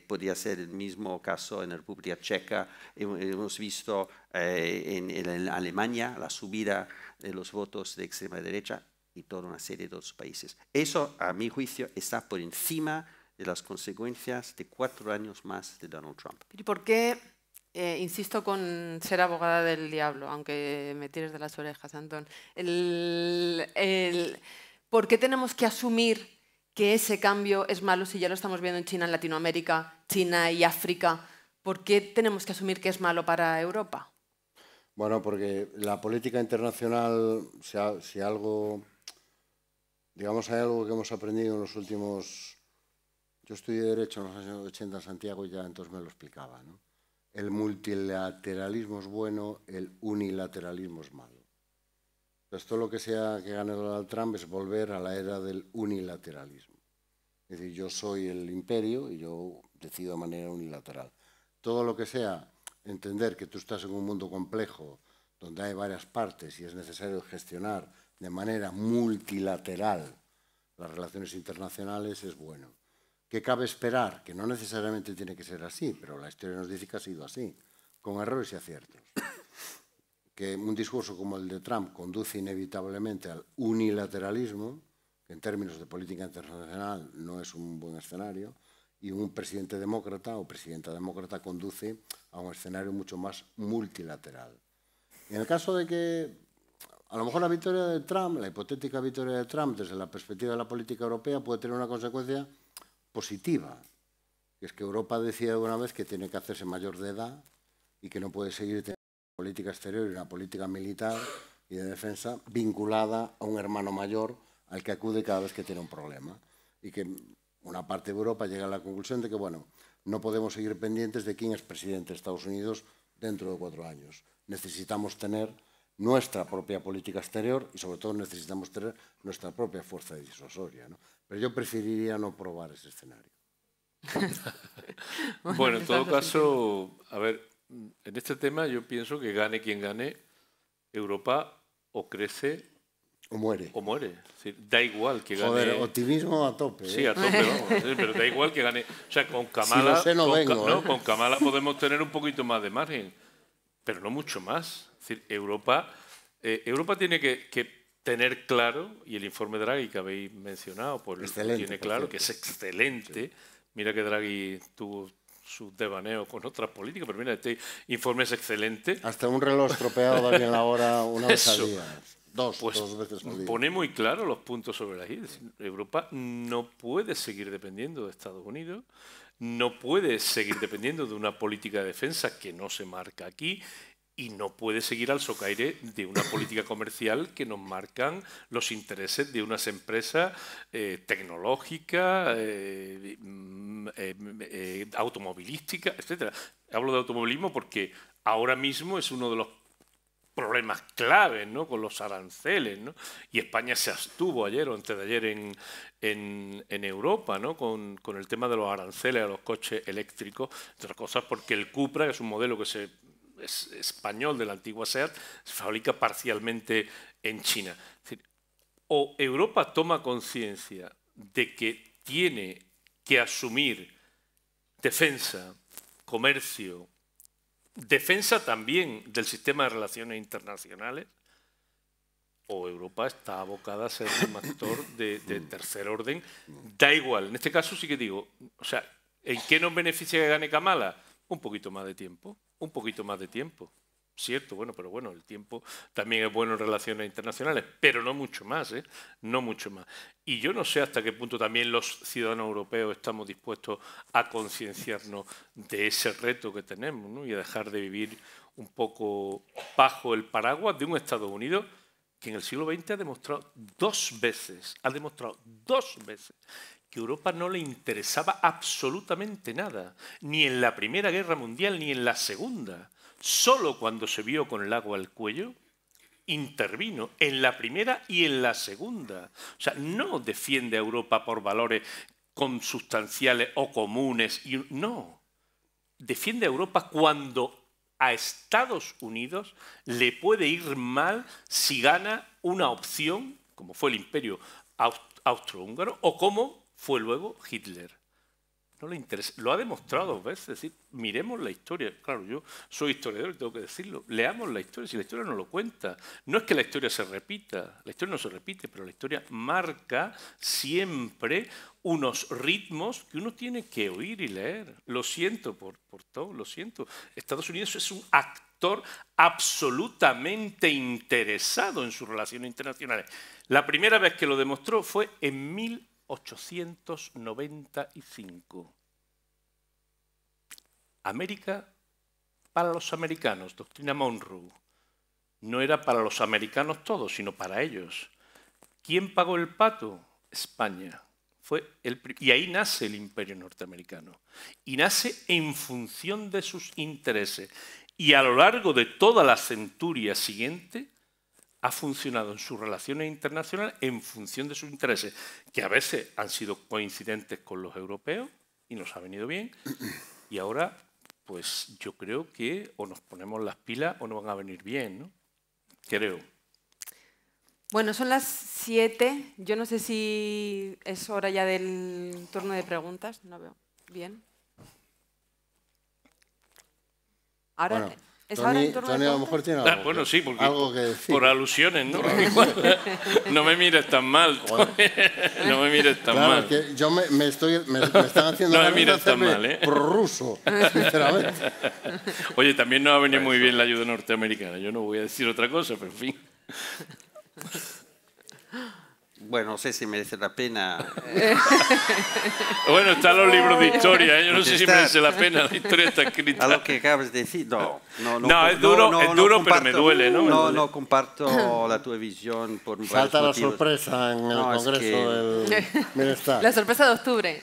podría ser el mismo caso en la República Checa. Hemos visto en, en, Alemania la subida de los votos de extrema derecha y toda una serie de otros países. Eso, a mi juicio, está por encima de las consecuencias de cuatro años más de Donald Trump. ¿Y por qué eh, insisto con ser abogada del diablo, aunque me tires de las orejas, Antón? ¿Por qué tenemos que asumir que ese cambio es malo si ya lo estamos viendo en China, en Latinoamérica, China y África? ¿Por qué tenemos que asumir que es malo para Europa? Bueno, porque la política internacional, si algo, digamos, hay algo que hemos aprendido en los últimos yo estudié Derecho en los años 80 en Santiago y ya entonces me lo explicaba. El multilateralismo es bueno, el unilateralismo es malo. Entonces, todo lo que sea que gane Donald Trump es volver a la era del unilateralismo. Es decir, yo soy el imperio y yo decido de manera unilateral. Todo lo que sea entender que tú estás en un mundo complejo donde hay varias partes y es necesario gestionar de manera multilateral las relaciones internacionales es bueno que cabe esperar, que no necesariamente tiene que ser así, pero la historia nos dice que ha sido así, con errores y aciertos. (coughs) Que un discurso como el de Trump conduce inevitablemente al unilateralismo, que en términos de política internacional no es un buen escenario, y un presidente demócrata o presidenta demócrata conduce a un escenario mucho más multilateral. En el caso de que a lo mejor la victoria de Trump, la hipotética victoria de Trump desde la perspectiva de la política europea puede tener una consecuencia positiva, es que Europa decía de una vez que tiene que hacerse mayor de edad y que no puede seguir teniendo una política exterior y una política militar y de defensa vinculada a un hermano mayor al que acude cada vez que tiene un problema. Y que una parte de Europa llega a la conclusión de que, bueno, no podemos seguir pendientes de quién es presidente de Estados Unidos dentro de cuatro años. Necesitamos tener nuestra propia política exterior y sobre todo necesitamos tener nuestra propia fuerza disuasoria. ¿no? Pero yo preferiría no probar ese escenario. (laughs) bueno, en todo caso, a ver, en este tema yo pienso que gane quien gane, Europa o crece o muere. O muere. da igual que gane. Joder, optimismo a tope. Sí, ¿eh? a tope, (laughs) vamos. pero da igual que gane. O sea, con Kamala. con, podemos tener un poquito más de margen, pero no mucho más. Es decir, Europa, eh, Europa tiene que tener claro, y el informe Draghi que habéis mencionado, pues tiene claro, que es excelente. Mira que Draghi tuvo su devaneo con otras políticas, pero mira, este informe es excelente. Hasta un reloj estropeado da la hora una vez al Dos, pues Pone muy claro los puntos sobre la islas. Europa no puede seguir dependiendo de Estados Unidos, no puede seguir dependiendo de una política de defensa que no se marca aquí y no puede seguir al socaire de una política comercial que nos marcan los intereses de unas empresas eh, tecnológicas, eh, mm, eh, mm, automovilísticas, etc. Hablo de automovilismo porque ahora mismo es uno de los problemas claves ¿no? con los aranceles. ¿no? Y España se abstuvo ayer o antes de ayer en, Europa ¿no? Con, el tema de los aranceles a los coches eléctricos, entre otras cosas porque el Cupra, es un modelo que se es español de la antigua SEAT, se fabrica parcialmente en China. o Europa toma conciencia de que tiene que asumir defensa, comercio, defensa también del sistema de relaciones internacionales, o Europa está abocada a ser un actor de, mm. tercer orden, da igual. En este caso sí que digo, o sea, ¿en qué nos beneficia que gane Kamala? Un poquito más de tiempo un poquito más de tiempo. Cierto, bueno, pero bueno, el tiempo también es bueno en relaciones internacionales, pero no mucho más, ¿eh? No mucho más. Y yo no sé hasta qué punto también los ciudadanos europeos estamos dispuestos a concienciarnos de ese reto que tenemos ¿no? y a dejar de vivir un poco bajo el paraguas de un Estados Unidos que en el siglo XX ha demostrado dos veces, ha demostrado dos veces que Europa no le interesaba absolutamente nada, ni en la Primera Guerra Mundial ni en la Segunda. Solo cuando se vio con el agua al cuello, intervino en la primera y en la segunda. O sea, no defiende a Europa por valores consustanciales o comunes, no. Defiende a Europa cuando a Estados Unidos le puede ir mal si gana una opción, como fue el imperio austrohúngaro, o como fue luego Hitler. No le interesa. Lo ha demostrado dos veces. Es miremos la historia. Claro, yo soy historiador y tengo que decirlo. Leamos la historia. Si la historia no lo cuenta, no es que la historia se repita. La historia no se repite, pero la historia marca siempre unos ritmos que uno tiene que oír y leer. Lo siento por, por todo, lo siento. Estados Unidos es un actor absolutamente interesado en sus relaciones internacionales. La primera vez que lo demostró fue en mil 1895. América para los americanos, doctrina Monroe. No era para los americanos todos, sino para ellos. ¿Quién pagó el pato? España. Fue el, y ahí nace el imperio norteamericano. Y nace en función de sus intereses. Y a lo largo de toda la centuria siguiente, ha funcionado en sus relaciones internacionales en función de sus intereses, que a veces han sido coincidentes con los europeos y nos ha venido bien. (clears throat) Y ahora, pues yo creo que o nos ponemos las pilas o no van a venir bien, ¿no? Creo. Bueno, son las siete. Yo no sé si es hora ya del turno de preguntas. No veo. Bien. Ahora. ¿Es a lo mejor tiene ah, algo, bueno, sí, que decir. Por alusiones, ¿no? (laughs) no me mires tan mal. (laughs) no me mires tan claro, mal. Que yo me, estoy, me, están (laughs) haciendo no me mires tan mal, ¿eh? prorruso, sinceramente. Oye, también no ha venido muy bien la ayuda norteamericana. Yo no voy a decir otra cosa, pero en fin. Bueno, no sé si merece la pena. (laughs) bueno, están los libros de historia. ¿eh? Yo no sé si merece la pena. La historia está escrita. A lo que acabas de decir, no. No, es duro, es duro pero me duele, ¿no? No, no comparto (clears throat) la tu visión por Falta la sorpresa en el Congreso del (laughs) La sorpresa de octubre.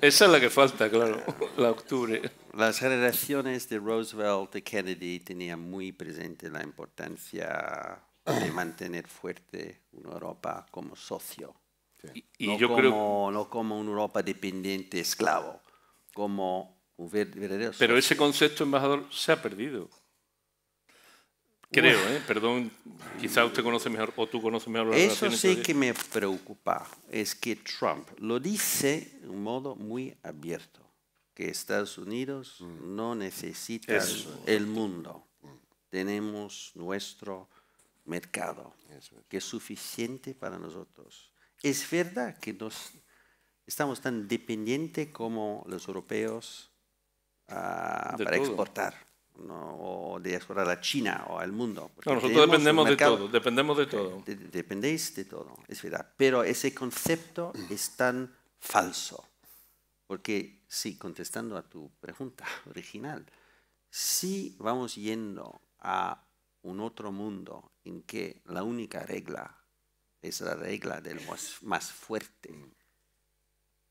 Esa es la que falta, claro. La octubre. Las generaciones de Roosevelt, de Kennedy, tenían muy presente la importancia de mantener fuerte una Europa como socio. Y, no, yo como, creo... no como una Europa dependiente, esclavo, como Pero ese concepto, embajador, se ha perdido. Creo, ¿eh? perdón, quizá usted conoce mejor o tú conoces mejor Eso sí que me preocupa, es que Trump lo dice de un modo muy abierto, que Estados Unidos mm. no necesita el mundo. Tenemos nuestro mercado, que es suficiente para nosotros. Es verdad que nos, estamos tan dependientes como los europeos ah, para exportar. o de exportar a China o al mundo. nosotros dependemos de todo, dependemos de todo. dependéis de todo, es verdad. Pero ese concepto es tan falso. Porque, sí, contestando a tu pregunta (laughs) original, si vamos yendo a un otro mundo en que la única regla es la regla del más fuerte.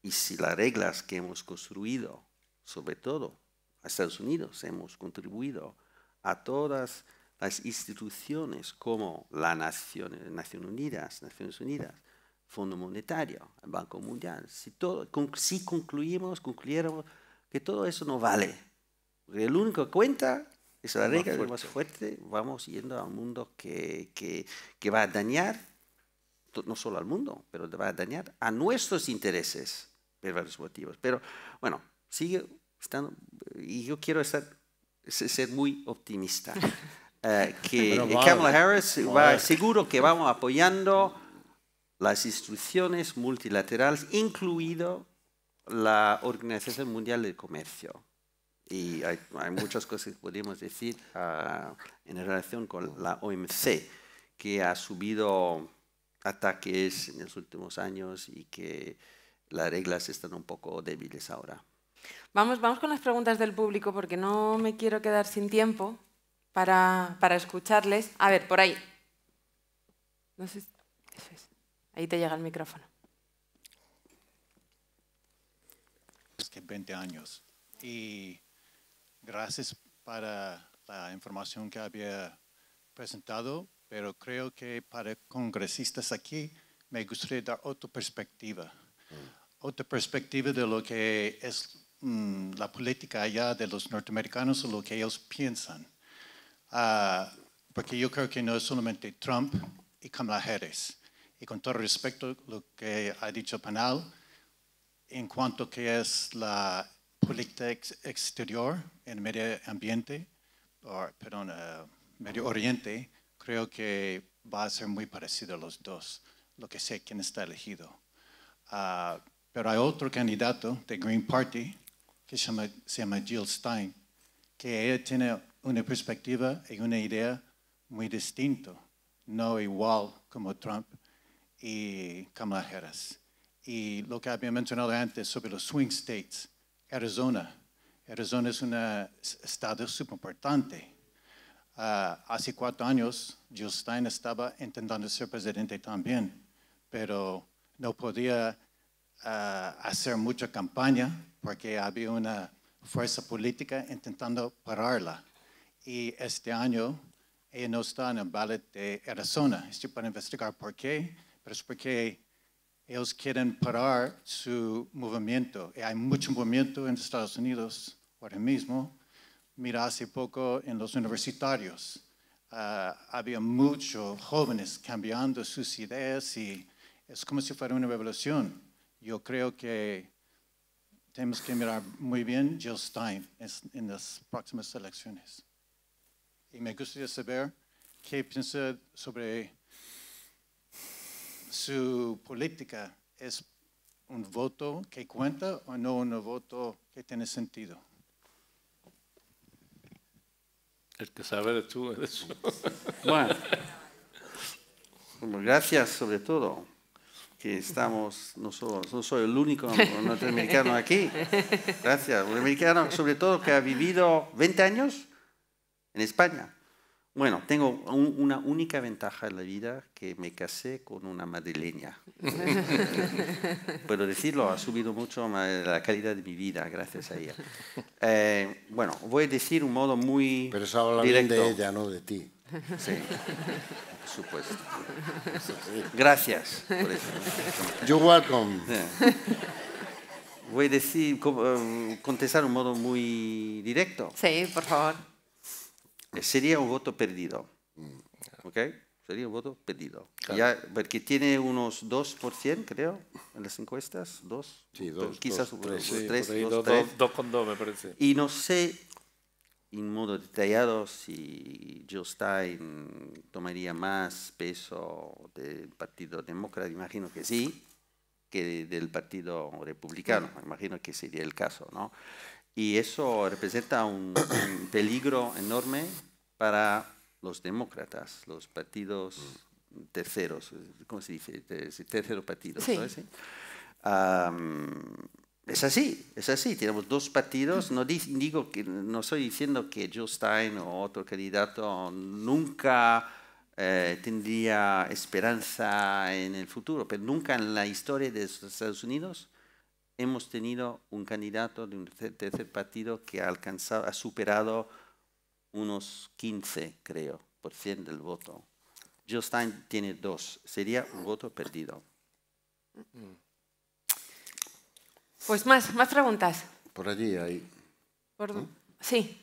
Y si las reglas que hemos construido, sobre todo a Estados Unidos, hemos contribuido a todas las instituciones como la Nación Naciones Unidas, Naciones Unidas, Fondo Monetario, el Banco Mundial, si, concluimos, concluyéramos que todo eso no vale, el el único que cuenta es la regla más fuerte. Vamos yendo a un mundo que, que, va a dañar, no solo al mundo, pero va a dañar a nuestros intereses por varios motivos. Pero bueno, sigue estando, y yo quiero estar, ser muy optimista. (laughs) Eh, que Kamala Harris va, seguro que vamos apoyando las instituciones multilaterales, incluido la Organización Mundial del Comercio y hay, muchas cosas que podemos decir ah, en relación con la OMC, que ha subido ataques en los últimos años y que las reglas están un poco débiles ahora. Vamos, vamos con las preguntas del público porque no me quiero quedar sin tiempo para, para escucharles. A ver, por ahí. Ahí te llega el micrófono. Es que 20 años y gracias para la información que había presentado, pero creo que para congresistas aquí me gustaría dar otra perspectiva. Mm. Otra perspectiva de lo que es mm, la política allá de los norteamericanos o lo que ellos piensan. Ah, porque yo creo que no es solamente Trump y Kamala Harris. Y con todo respeto lo que ha dicho Panal, en cuanto que es la política exterior en medio ambiente, perdón, eh, medio oriente, creo que va a ser muy parecido a los dos, lo que sé quién está elegido. Ah, pero hay otro candidato de Green Party que se llama, se llama Jill Stein, que ella tiene una perspectiva y una idea muy distinta, no igual como Trump y Kamala Harris. Y lo que había mencionado antes sobre los swing states, Arizona. Arizona es un estado súper importante. Ah, hace cuatro años, Jill Stein estaba intentando ser presidente también, pero no podía ah, hacer mucha campaña porque había una fuerza política intentando pararla. Y este año ella no está en el ballet de Arizona. Estoy para investigar por qué, pero es porque ellos quieren parar su movimiento. Y hay mucho movimiento en Estados Unidos ahora mismo. Mira, hace poco en los universitarios ah, había muchos jóvenes cambiando sus ideas y es como si fuera una revolución. Yo creo que tenemos que mirar muy bien Jill Stein en las próximas elecciones. Y me gustaría saber qué piensa sobre su política es un voto que cuenta o no un voto que tiene sentido. El que sabe de tú (laughs) bueno, gracias sobre todo que estamos, no, no soy el único norteamericano aquí, gracias, un americano sobre todo que ha vivido 20 años en España. Bueno, tengo una única ventaja en la vida, que me casé con una madrileña. (laughs) Puedo decirlo, ha subido mucho la calidad de mi vida gracias a ella. (laughs) Eh, bueno, voy a decir un modo muy Pero eso habla de ella, no de ti. Sí, (laughs) por supuesto. Gracias por eso. You're welcome. Voy a decir, em, contestar un modo muy directo. Sí, por favor. Eh, sería un voto perdido. Mm. ¿Ok? Sería un voto perdido. Ya, porque tiene unos 2%, creo, en las encuestas. Dos, sí, dos quizás 2,2 me parece. Y no sé en modo detallado si Joe Stein tomaría más peso del Partido Demócrata, imagino que sí, que del Partido Republicano, imagino que sería el caso, ¿no? Y eso representa un peligro enorme para los demócratas, los partidos terceros, ¿cómo se dice? Tercero partido. Sí. ¿no es? así, es así. Tenemos dos partidos. No digo que no estoy diciendo que Joe Stein o otro candidato nunca eh, tendría esperanza en el futuro, pero nunca en la historia de Estados Unidos hemos tenido un candidato de un tercer partido que ha alcanzado, ha superado unos 15, creo, por cien del voto. Jill Stein tiene dos. Sería un voto perdido. Pues más, más preguntas. Por allí hay. Sí.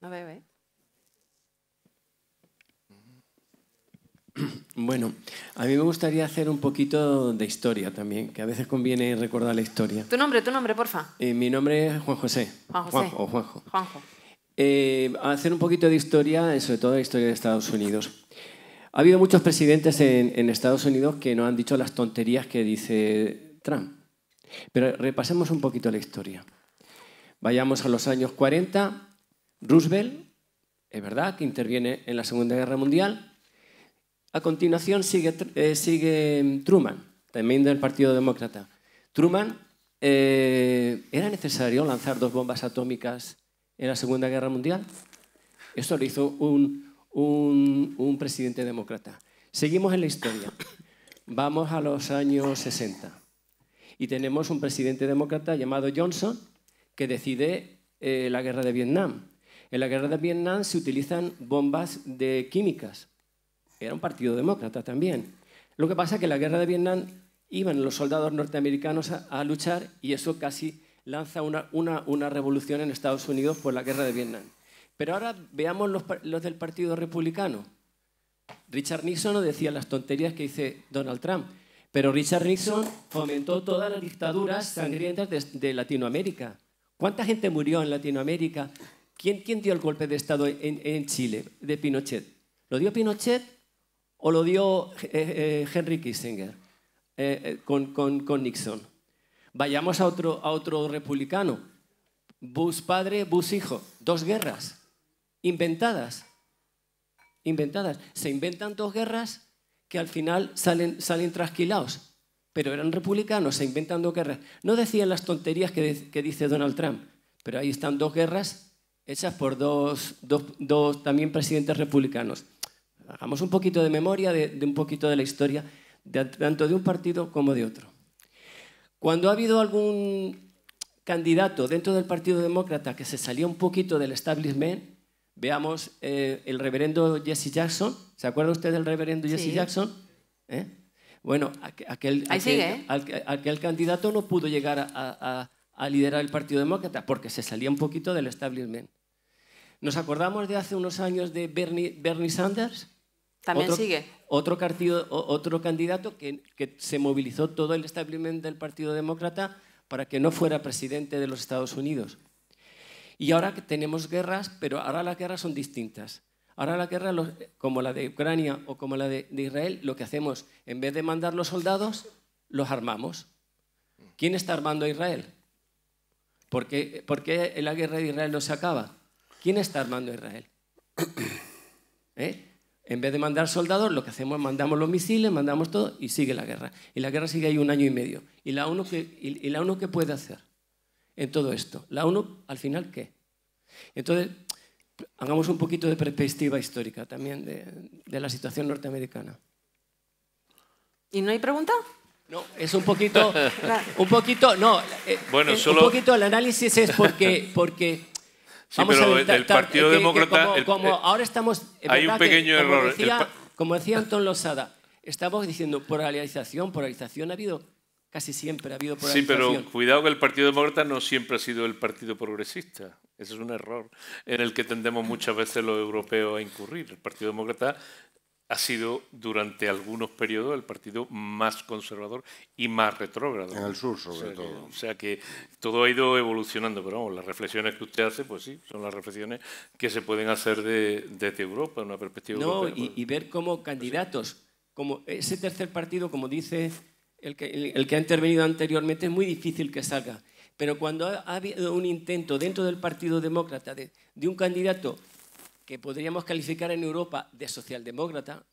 No veo, ¿eh? Bueno, a mí me gustaría hacer un poquito de historia también, que a veces conviene recordar la historia. Tu nombre, tu nombre, porfa. Eh, mi nombre es Juan José. Juan José. Juanjo, Juanjo. Eh, hacer un poquito de historia, eh, sobre todo de la historia de Estados Unidos. Ha habido muchos presidentes en, en Estados Unidos que no han dicho las tonterías que dice Trump. Pero repasemos un poquito la historia. Vayamos a los años 40. Roosevelt, es verdad, que interviene en la Segunda Guerra Mundial a continuación sigue, eh, sigue mm, Truman, también del Partido Demócrata. Truman, eh, ¿era necesario lanzar dos bombas atómicas en la Segunda Guerra Mundial? Esto lo hizo un, presidente demócrata. Seguimos en la historia. Vamos a los años 60 y tenemos un presidente demócrata llamado Johnson que decide eh, la guerra de Vietnam. En la guerra de Vietnam se utilizan bombas de químicas era un partido demócrata también. Lo que pasa es que en la guerra de Vietnam iban los soldados norteamericanos a, luchar y eso casi lanza una, una, una, revolución en Estados Unidos por la guerra de Vietnam. Pero ahora veamos los, los del Partido Republicano. Richard Nixon no decía las tonterías que dice Donald Trump, pero Richard Nixon fomentó todas las dictaduras sangrientas de, Latinoamérica. ¿Cuánta gente murió en Latinoamérica? ¿Quién, quién dio el golpe de Estado en Chile de Pinochet? ¿Lo dio Pinochet o lo dio eh, eh, Henry Kissinger eh, con, Nixon. Vayamos a otro, a otro republicano, Bus padre, bus hijo, dos guerras inventadas, inventadas. Se inventan dos guerras que al final salen, trasquilados, pero eran republicanos, se inventan dos guerras. No decían las tonterías que, dice Donald Trump, pero ahí están dos guerras hechas por dos, dos, también presidentes republicanos. Hagamos un poquito de memoria de, un poquito de la historia, tanto de un partido como de otro. Cuando ha habido algún candidato dentro del Partido Demócrata que se salía un poquito del establishment, veamos eh, el reverendo Jesse Jackson. ¿Se acuerda usted del reverendo Jesse Jackson? ¿Eh? Bueno, ¿eh? aquel, candidato no pudo llegar a, liderar el Partido Demócrata porque se salía un poquito del establishment. Nos acordamos de hace unos años de Bernie Sanders, también sigue. Otro, partido, otro candidato que, se movilizó todo el establishment del Partido Demócrata para que no fuera presidente de los Estados Unidos. Y ahora tenemos guerras, pero ahora las guerras son distintas. Ahora la guerra, como la de Ucrania o como la de, Israel, lo que hacemos, en vez de mandar los soldados, los armamos. ¿Quién está armando a Israel? ¿Por qué, ¿Por qué la guerra de Israel no se acaba? ¿Quién está armando a Israel? (coughs) ¿Eh? En vez de mandar soldados, lo que hacemos es mandamos los misiles, mandamos todo y sigue la guerra. Y la guerra sigue ahí un año y medio. ¿Y la ONU qué, y la puede hacer en todo esto? ¿La ONU al final qué? Entonces, hagamos un poquito de perspectiva histórica también de, la situación norteamericana. ¿Y no hay pregunta? No, es un poquito, (laughs) un poquito, no, eh, bueno, eh, solo... un poquito el análisis es porque, porque Sí, pero eh, el Partido Demócrata... ahora estamos... Hay un pequeño error. Como decía, Anton Losada, estamos diciendo por polarización ha habido casi siempre ha habido polarización. Sí, pero cuidado que el Partido Demócrata no siempre ha sido el Partido Progresista. Ese es un error en el que tendemos muchas veces los europeos a incurrir. El Partido Demócrata ha sido durante algunos periodos el partido más conservador y más retrógrado. En el sur, sobre todo. o sea que todo ha ido evolucionando, pero vamos, las reflexiones que usted hace, pues sí, son las reflexiones que se pueden hacer de, desde Europa, una perspectiva no, pues. y, ver cómo pues candidatos, como ese tercer partido, como dice el que, ha intervenido anteriormente, es muy difícil que salga. Pero cuando ha, habido un intento dentro del Partido Demócrata de un candidato que podríamos calificar en Europa de socialdemócrata,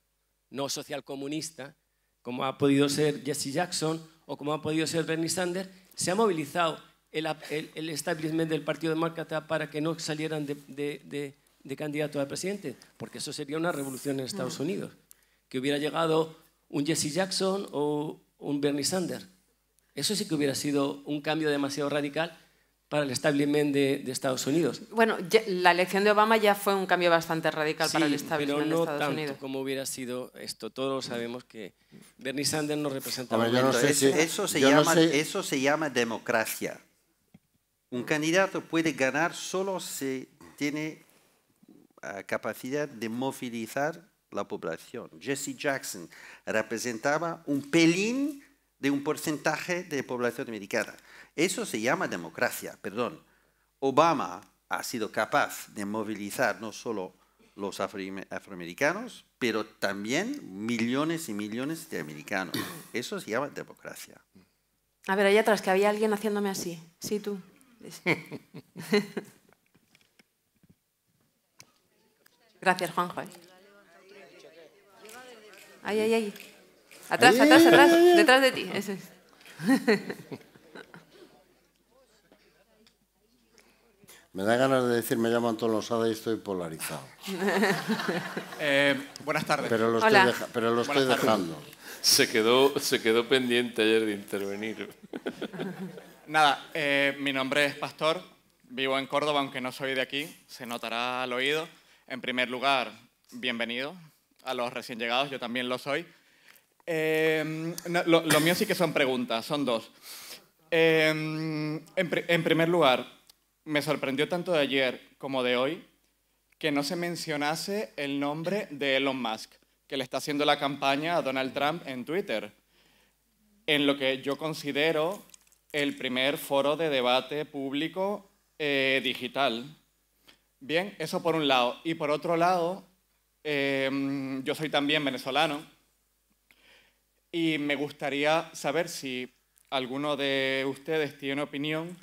no socialcomunista, como ha podido ser Jesse Jackson o como ha podido ser Bernie Sanders, se ha movilizado el, establishment del Partido Demócrata para que no salieran de, de, candidato a presidente, porque eso sería una revolución en Estados Unidos, que hubiera llegado un Jesse Jackson o un Bernie Sanders. Eso sí que hubiera sido un cambio demasiado radical para el establishment de, Estados Unidos. Bueno, la elección de Obama ya fue un cambio bastante radical para el establishment pero no de Estados tanto como hubiera sido esto. Todos sabemos que Bernie Sanders no representaba a no sé eso, se llama, eso se llama democracia. Un candidato puede ganar solo si tiene eh, capacidad de movilizar la población. Jesse Jackson representaba un pelín de un porcentaje de población americana. Eso se llama democracia, perdón. Obama ha sido capaz de movilizar no solo los afroamericanos, pero también millones y millones de americanos. Eso se llama democracia. A ver, allá atrás, que había alguien haciéndome así. Sí, tú. (laughs) Gracias, Juanjo. Ay, ay, ay. Atrás, atrás, atrás, eh. detrás de ti. (laughs) Me da ganas de decir, me llamo Antonio Sada y estoy polarizado. (laughs) Eh, buenas tardes. Pero lo estoy, dejando. Se quedó, se quedó pendiente ayer de intervenir. (laughs) Nada, eh, mi nombre es Pastor, vivo en Córdoba, aunque no soy de aquí, se notará al oído. En primer lugar, bienvenido a los recién llegados, yo también lo soy. Em, lo, mío sí que son preguntas, son dos. Em, en, primer lugar, me sorprendió tanto de ayer como de hoy que no se mencionase el nombre de Elon Musk, que le está haciendo la campaña a Donald Trump en Twitter, en lo que yo considero el primer foro de debate público eh, digital. Bien, eso por un lado. Y por otro lado, em, yo soy también venezolano y me gustaría saber si alguno de ustedes tiene opinión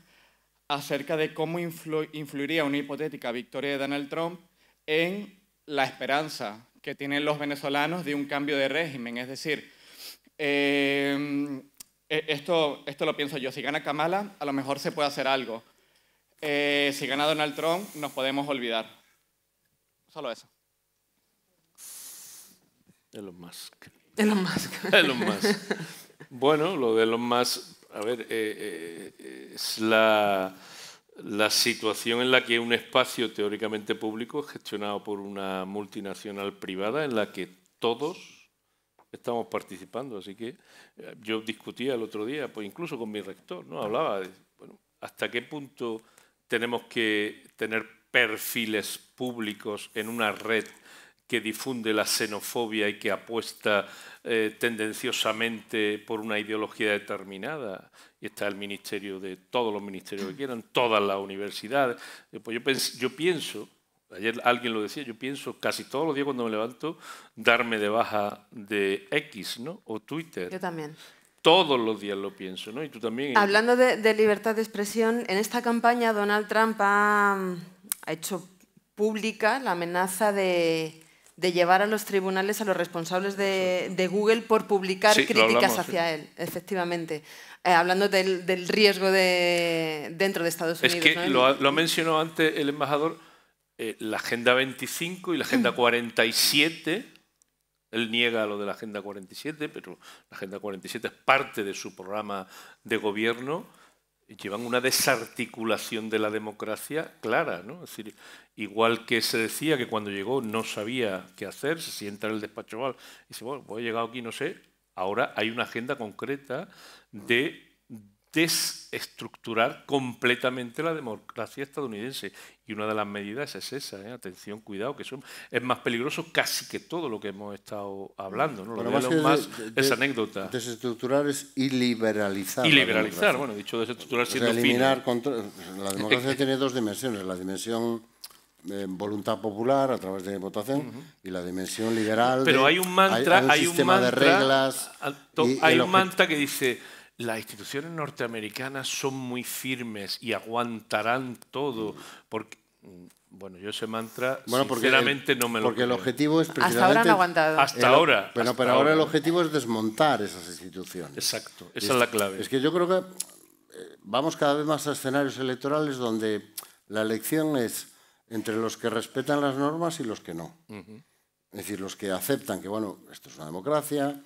acerca de cómo influiría una hipotética victoria de Donald Trump en la esperanza que tienen los venezolanos de un cambio de régimen. Es decir, eh, e-, esto, esto lo pienso yo, si gana Kamala, a lo mejor se puede hacer algo. Eh, si gana Donald Trump, nos podemos olvidar. Solo eso. De los (laughs) Bueno, lo de los más, a ver, eh, eh, es la, situación en la que un espacio teóricamente público es gestionado por una multinacional privada en la que todos estamos participando. Así que eh, yo discutía el otro día, pues incluso con mi rector, ¿no? Hablaba de, bueno, hasta qué punto tenemos que tener perfiles públicos en una red que difunde la xenofobia y que apuesta eh, tendenciosamente por una ideología determinada. Y está el ministerio de todos los ministerios que quieran, todas las universidades. Eh, pues yo, yo pienso, ayer alguien lo decía, yo pienso casi todos los días cuando me levanto darme de baja de X ¿no? o Twitter. Yo también. Todos los días lo pienso, ¿no? Y tú también. Hablando de, de libertad de expresión, en esta campaña Donald Trump ha, mm, ha hecho pública la amenaza de de llevar a los tribunales a los responsables de, Google por publicar críticas hacia él, efectivamente. Eh, hablando del, riesgo de, dentro de Estados Unidos. Es que lo, mencionó antes el embajador, eh, la Agenda 25 y la Agenda 47, mm. él niega lo de la Agenda 47, pero la Agenda 47 es parte de su programa de gobierno, llevan una desarticulación de la democracia clara. ¿no? Es decir, igual que se decía que cuando llegó no sabía qué hacer, se sienta en el despacho y dice, bueno, pues he llegado aquí, no sé. Ahora hay una agenda concreta de desestructurar completamente la democracia estadounidense. Y una de las medidas es esa, ¿eh? atención, cuidado, que es más peligroso casi que todo lo que hemos estado hablando. ¿no? Lo más es anécdota. Desestructurar es iliberalizar liberalizar. Y liberalizar, bueno, dicho desestructurar siendo eliminar ¿eh? La democracia tiene dos dimensiones, la dimensión eh, voluntad popular a través de votación y la dimensión liberal. Pero hay un mantra, hay, un, sistema mantra, de reglas. hay un mantra que dice las instituciones norteamericanas son muy firmes y aguantarán todo, mm. porque mm, bueno, yo ese mantra sinceramente no me lo Porque el objetivo es precisamente... Hasta ahora han aguantado. Hasta ahora. Bueno, pero ahora, el objetivo es desmontar esas instituciones. Exacto, esa es, la clave. Es que yo creo que eh, vamos cada vez más a escenarios electorales donde la elección es entre los que respetan las normas y los que no. Es decir, los que aceptan que, bueno, esto es una democracia,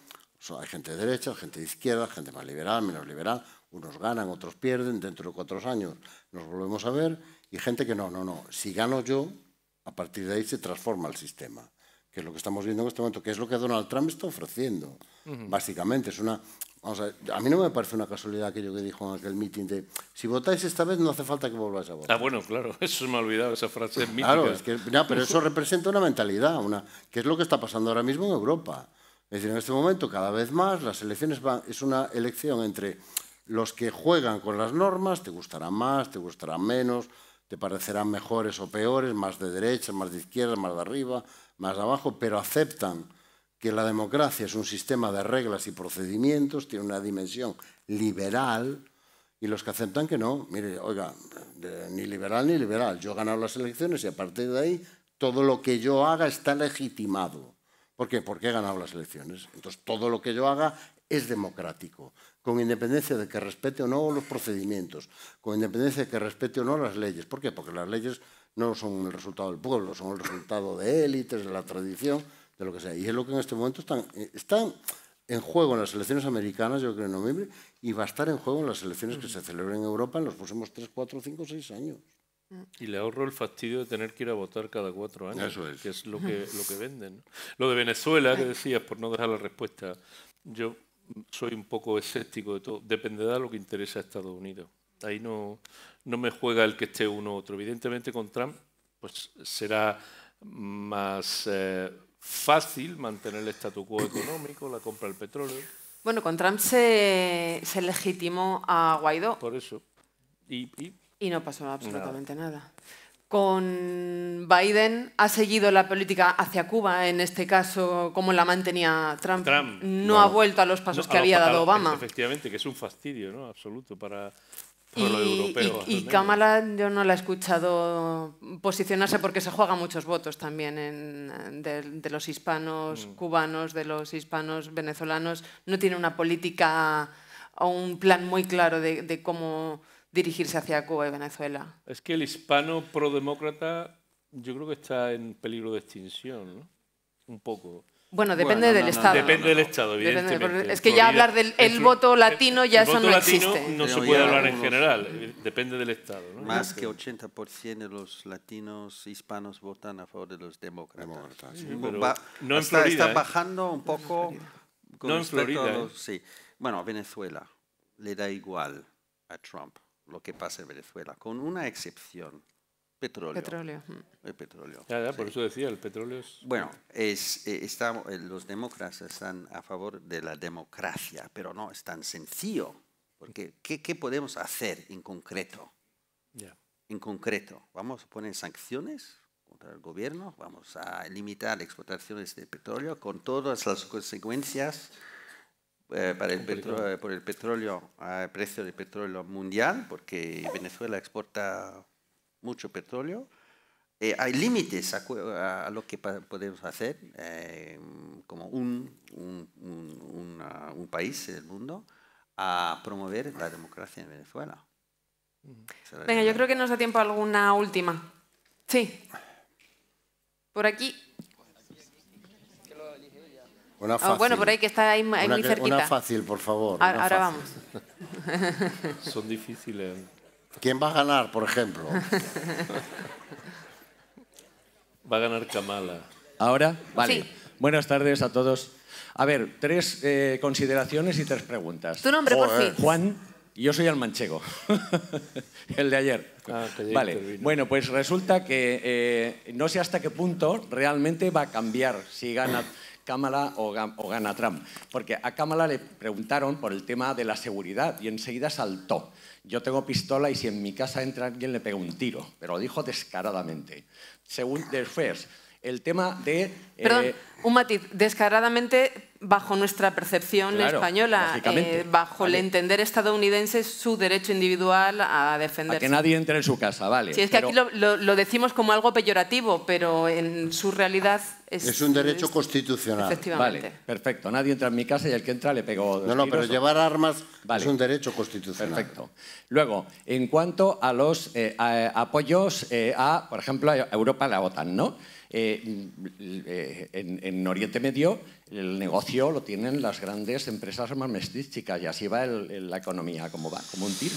hay gente de derecha, gente de izquierda, gente más liberal, menos liberal, unos ganan, otros pierden, dentro de cuatro años nos volvemos a ver, y gente que no, no, no, si gano yo, a partir de ahí se transforma el sistema, que es lo que estamos viendo en este momento, que es lo que Donald Trump está ofreciendo, básicamente. Es una, a, a, mí no me parece una casualidad aquello que dijo en aquel meeting de si votáis esta vez no hace falta que volváis a votar. Ah, bueno, claro, (laughs) eso me ha olvidado, esa frase Claro, es que, pero eso representa una mentalidad, una, que es lo que está pasando ahora mismo en Europa. Es decir, en este momento cada vez más las elecciones es una elección entre los que juegan con las normas, te gustarán más, te gustarán menos, te parecerán mejores o peores, más de derecha, más de izquierda, más de arriba, más de abajo, pero aceptan que la democracia es un sistema de reglas y procedimientos, tiene una dimensión liberal, y los que aceptan que no, mire, oiga, ni liberal ni liberal, yo he ganado las elecciones y a partir de ahí todo lo que yo haga está legitimado. ¿Por qué? Porque he ganado las elecciones. Entonces, todo lo que yo haga es democrático, con independencia de que respete o no los procedimientos, con independencia de que respete o no las leyes. ¿Por qué? Porque las leyes no son el resultado del pueblo, son el resultado de élites, de la tradición, de lo que sea. Y es lo que en este momento están, eh, en juego en las elecciones americanas, yo creo en noviembre, y va a estar en juego en las elecciones que se celebren en Europa en los próximos 3, 4, 5, 6 años. Y le ahorro el fastidio de tener que ir a votar cada cuatro años, que es lo que, lo que venden. Lo de Venezuela, que decías, por no dejar la respuesta, yo soy un poco escéptico de todo. Dependerá de lo que interesa a Estados Unidos. Ahí no, no me juega el que esté uno u otro. Evidentemente con Trump pues será más eh, fácil mantener el statu quo económico, la compra del petróleo. Bueno, con Trump se, se legitimó a Guaidó. Por eso. y y no pasó absolutamente nada. Con Biden ha seguido la política hacia Cuba, en este caso, como la mantenía Trump. no, ha vuelto a los pasos que había dado Obama. Efectivamente, que es un fastidio ¿no? absoluto para, y, europeo, y, y Cámara yo no la he escuchado posicionarse porque se juega muchos votos también de, los hispanos mm. cubanos, de los hispanos venezolanos. No tiene una política o un plan muy claro de, de cómo dirigirse hacia Cuba y Venezuela? Es que el hispano prodemócrata yo creo que está en peligro de extinción, ¿no? Un poco. Bueno, depende del Estado. Depende del Estado, evidentemente. es que ya hablar del voto latino ya eso no existe. No se puede hablar en general, eh, depende del Estado. ¿no? Más que 80% de los latinos hispanos votan a favor de los demócratas. no está, ¿eh? bajando un poco. no en Florida. Bueno, ¿eh? sí. Bueno, Venezuela le da igual a Trump lo que pasa en Venezuela, con una excepción, petróleo. Petróleo. El petróleo. por eso decía, el petróleo es... Bueno, es, eh, eh, los demócratas están a favor de la democracia, pero no es tan sencillo, porque ¿qué, podemos hacer en concreto? En concreto, ¿vamos a poner sanciones contra el gobierno? ¿Vamos a limitar exportaciones de este petróleo con todas las consecuencias? Eh, eh, por el petróleo, precio del petróleo mundial, porque Venezuela exporta mucho petróleo. Eh, hay límites a, lo que podemos hacer como un, un, un, país del mundo a promover la democracia en Venezuela. Venga, yo creo que nos da tiempo alguna última. Sí. Por aquí. Una fácil. Ah, bueno, por ahí que está ahí, cerquita. Una fácil, por favor. Ahora, vamos. (laughs) Son difíciles. ¿Quién va a ganar, por ejemplo? (laughs) va a ganar Kamala. ¿Ahora? Vale. Buenas tardes a todos. A ver, tres eh, consideraciones y tres preguntas. Tu nombre, por Juan, yo soy el manchego. (laughs) el de ayer. Ah, vale. Bueno, pues resulta que eh, no sé hasta qué punto realmente va a cambiar si gana. Cámara o, o gana Trump. Porque a Cámara le preguntaron por el tema de la seguridad y enseguida saltó. Yo tengo pistola y si en mi casa entra alguien le pego un tiro. Pero lo dijo descaradamente. Según First, el tema de... Perdón, eh, un matiz. Descaradamente bajo nuestra percepción española, eh, bajo el entender estadounidense, su derecho individual a defenderse. A que nadie entre en su casa, vale. Sí, es que aquí lo, decimos como algo peyorativo, pero en su realidad es... Es un derecho constitucional. Efectivamente. Vale, perfecto. Nadie entra en mi casa y el que entra le pego No, no, pero llevar armas es un derecho constitucional. Perfecto. Luego, en cuanto a los eh, apoyos eh, a, por ejemplo, a Europa, la OTAN, ¿no? Eh, eh, en, Oriente Medio el negocio lo tienen las grandes empresas armamentísticas y así va la economía como va, como un tiro.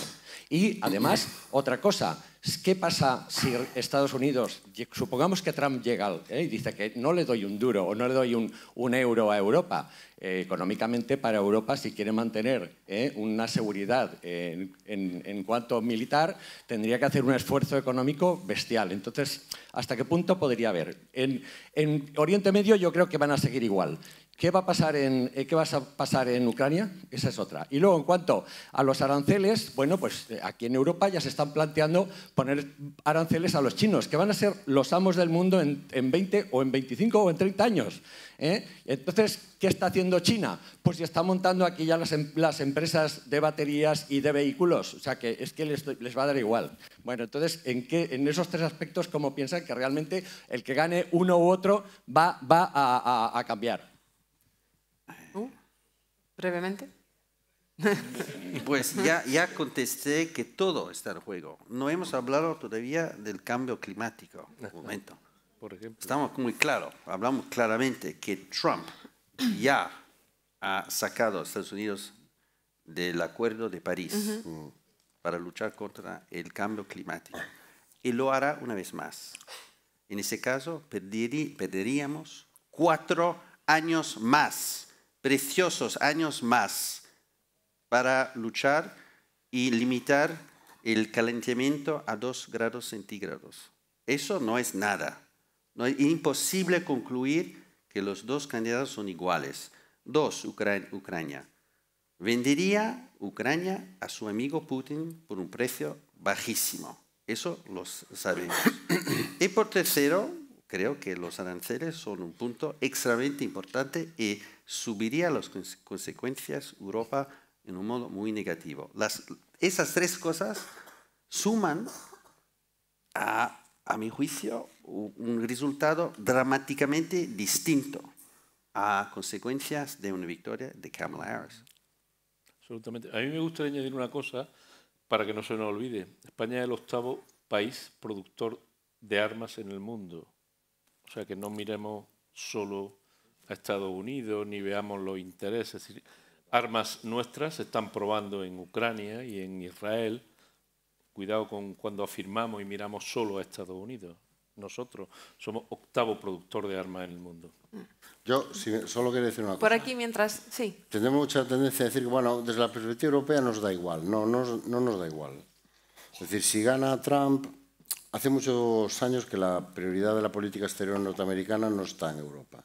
Y además, otra cosa, ¿qué pasa si Estados Unidos, supongamos que Trump llega eh, y dice que no le doy un duro o no le doy un, euro a Europa? Eh, económicamente para Europa, si quiere mantener eh, una seguridad en, cuanto militar, tendría que hacer un esfuerzo económico bestial. Entonces, ¿hasta qué punto podría haber? en Oriente Medio yo creo que van a seguir igual. ¿Qué va, a pasar en, eh, ¿Qué va a pasar en Ucrania? Esa es otra. Y luego, en cuanto a los aranceles, bueno, pues eh, aquí en Europa ya se están planteando poner aranceles a los chinos, que van a ser los amos del mundo en, 20 o en 25 o en 30 años. ¿eh? Entonces, ¿qué está haciendo China? Pues ya está montando aquí ya em, las, empresas de baterías y de vehículos. O sea, que es que les, va a dar igual. Bueno, entonces, ¿en, esos tres aspectos, cómo piensan que realmente el que gane uno u otro va, va a cambiar? brevemente. Pues ya, ya contesté que todo está en juego. No hemos hablado todavía del cambio climático. Un momento. Por ejemplo. Estamos muy claros, hablamos claramente que Trump ya ha sacado a Estados Unidos del Acuerdo de París para luchar contra el cambio climático. Y lo hará una vez más. En ese caso, perderíamos cuatro años más preciosos años más para luchar y limitar el calentamiento a 2 grados centígrados. Eso no es nada. No es imposible concluir que los dos candidatos son iguales. Dos, Ucrania. Vendería Ucrania a su amigo Putin por un precio bajísimo. Eso lo sabemos. (coughs) y por tercero, creo que los aranceles son un punto extremadamente importante y subiría las consecuencias Europa en un modo muy negativo. Las, esas tres cosas suman a, a mi juicio un resultado dramáticamente distinto a consecuencias de una victoria de Kamala Harris. Absolutamente. A mí me gustaría añadir una cosa para que no se nos olvide. España es el octavo país productor de armas en el mundo. O sea, que no miremos solo a Estados Unidos, ni veamos los intereses. Armas nuestras se están probando en Ucrania y en Israel. Cuidado con cuando afirmamos y miramos solo a Estados Unidos. Nosotros somos octavo productor de armas en el mundo. Yo solo quiero decir una cosa. Por aquí mientras, sí. Tenemos mucha tendencia a decir que, bueno, desde la perspectiva europea nos da igual. No, no, no nos da igual. Es decir, si gana Trump, hace muchos años que la prioridad de la política exterior norteamericana no está en Europa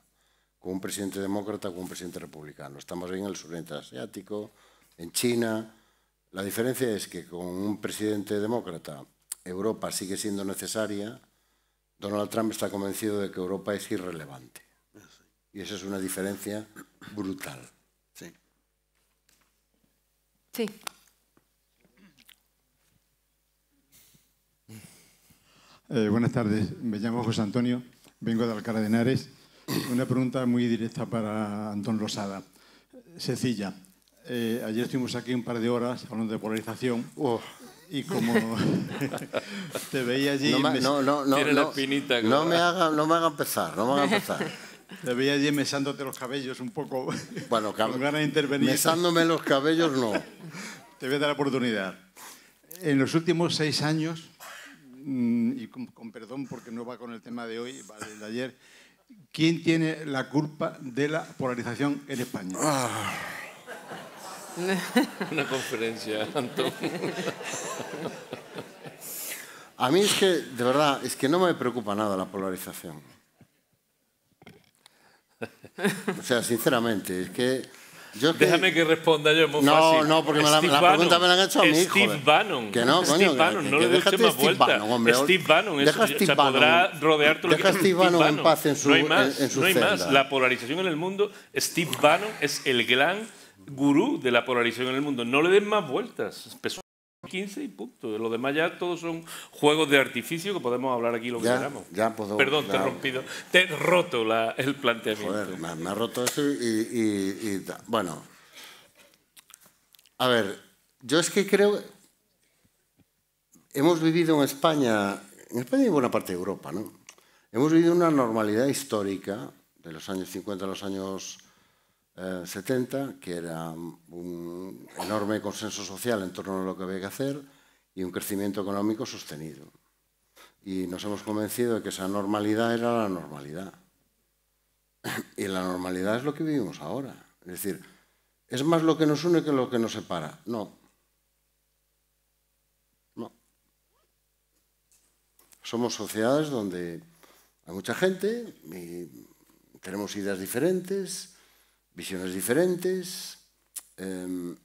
con un presidente demócrata con un presidente republicano. Estamos en el sureste asiático, en China. La diferencia es que con un presidente demócrata Europa sigue siendo necesaria. Donald Trump está convencido de que Europa es irrelevante. Y esa es una diferencia brutal. Sí. Sí. Eh, buenas tardes, me llamo José Antonio, vengo de Alcalá de una pregunta muy directa para Antón Rosada. Sencilla. Eh, ayer estuvimos aquí un par de horas hablando de polarización. Oh. Y como (laughs) te veía allí... No, me, no, no, no, me haga, no me empezar, no me haga empezar. Te veía allí mesándote los cabellos un poco. Bueno, (laughs) con ganas de intervenir. Mesándome los cabellos no. Te voy a dar la oportunidad. En los últimos seis años, mm, y con, perdón porque no va con el tema de hoy, vale, de ayer, ¿Quién tiene la culpa de la polarización en España? Ah. Una conferencia, Antón. A mí es que, de verdad, es que no me preocupa nada la polarización. O sea, sinceramente, es que Déjame que responda yo, muy no, fácil. No, porque me la, la, pregunta me la han hecho a mí. Steve Bannon. Que no, Steve Bannon, no le deje más vueltas. Steve Bannon, eso, Steve o sea, Bannon. podrá rodear lo deja que Steve Bannon, en paz en su No hay más, no hay más. La polarización en el mundo, Steve Bannon es el gran gurú de la polarización en el mundo. No le den más vueltas. 15 y punto. Lo demás ya todos son juegos de artificio que podemos hablar aquí lo que queramos. Perdón, te he rompido, te he roto el planteamiento. Joder, me, ha roto eso y, Bueno. A ver, yo es que creo... Hemos vivido en España, en España y buena parte de Europa, ¿no? Hemos vivido una normalidad histórica de los años 50 a los años 70, eh, que era un enorme consenso social en torno a lo que había que hacer y un crecimiento económico sostenido. Y nos hemos convencido de que esa normalidad era la normalidad. Y la normalidad es lo que vivimos ahora. Es decir, ¿es más lo que nos une que lo que nos separa? No. No. Somos sociedades donde hay mucha gente y tenemos ideas diferentes, visiones diferentes. Em,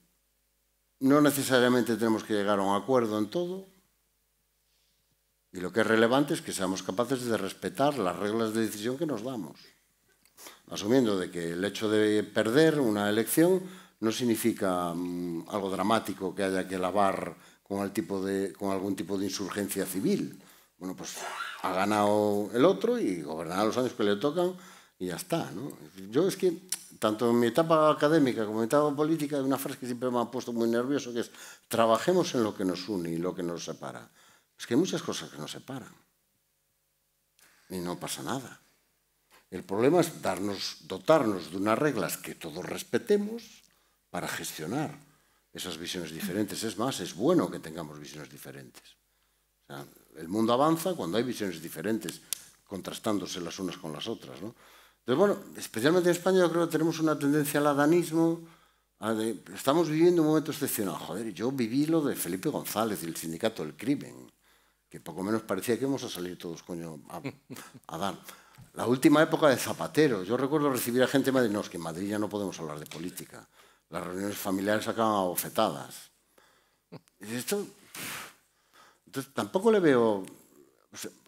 no necesariamente tenemos que llegar a un acuerdo en todo. Y lo que es relevante es que seamos capaces de respetar las reglas de decisión que nos damos. Asumiendo de que el hecho de perder una elección no significa mm, algo dramático que haya que lavar con, tipo de, con algún tipo de insurgencia civil. Bueno, pues ha ganado el otro y gobernará los años que le tocan y ya está. ¿no? Yo es que tanto en mi etapa académica como en mi etapa política, hay una frase que siempre me ha puesto muy nervioso, que es, trabajemos en lo que nos une y lo que nos separa. Es que hay muchas cosas que nos separan. Y no pasa nada. El problema es darnos, dotarnos de unas reglas que todos respetemos para gestionar esas visiones diferentes. Es más, es bueno que tengamos visiones diferentes. el mundo avanza cuando hay visiones diferentes, contrastándose las unas con las otras. ¿no? Entonces, bueno, especialmente en España yo creo que tenemos una tendencia al adanismo. estamos viviendo un momento excepcional. Joder, yo viví lo de Felipe González y el sindicato del crimen, que poco menos parecía que íbamos a salir todos, coño, a, dar. La última época de Zapatero. Yo recuerdo recibir a gente me No, es que en Madrid ya no podemos hablar de política. Las reuniones familiares acaban abofetadas. Y esto... tampoco le veo...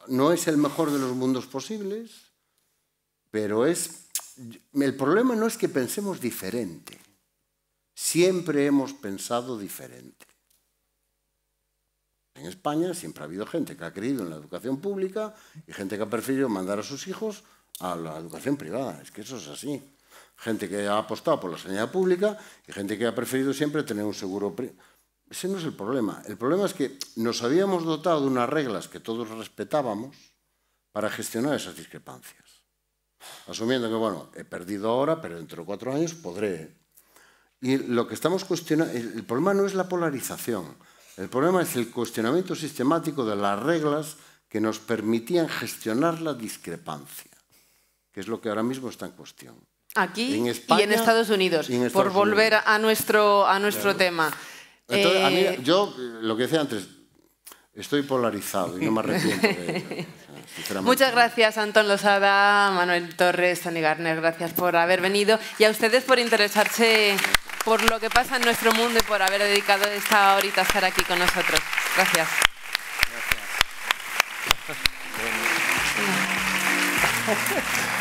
no es el mejor de los mundos posibles pero es, el problema no es que pensemos diferente. Siempre hemos pensado diferente. En España siempre ha habido gente que ha creído en la educación pública y gente que ha preferido mandar a sus hijos a la educación privada. Es que eso es así. Gente que ha apostado por la sanidad pública y gente que ha preferido siempre tener un seguro Ese no es el problema. El problema es que nos habíamos dotado de unas reglas que todos respetábamos para gestionar esas discrepancias asumiendo que, bueno, he perdido ahora, pero dentro de cuatro años podré. Y lo que estamos cuestionando, el problema no es la polarización, el problema es el cuestionamiento sistemático de las reglas que nos permitían gestionar la discrepancia, que es lo que ahora mismo está en cuestión. Aquí en España, y en Estados Unidos, por volver a nuestro, a nuestro tema. Entonces, a mí, eh, yo, eh, lo que decía antes, Estoy polarizado y no me arrepiento de Muchas gracias, Anton Losada, Manuel Torres, Tony Garner, gracias por haber venido y a ustedes por interesarse por lo que pasa en nuestro mundo y por haber dedicado esta horita a estar aquí con nosotros. gracias. (laughs)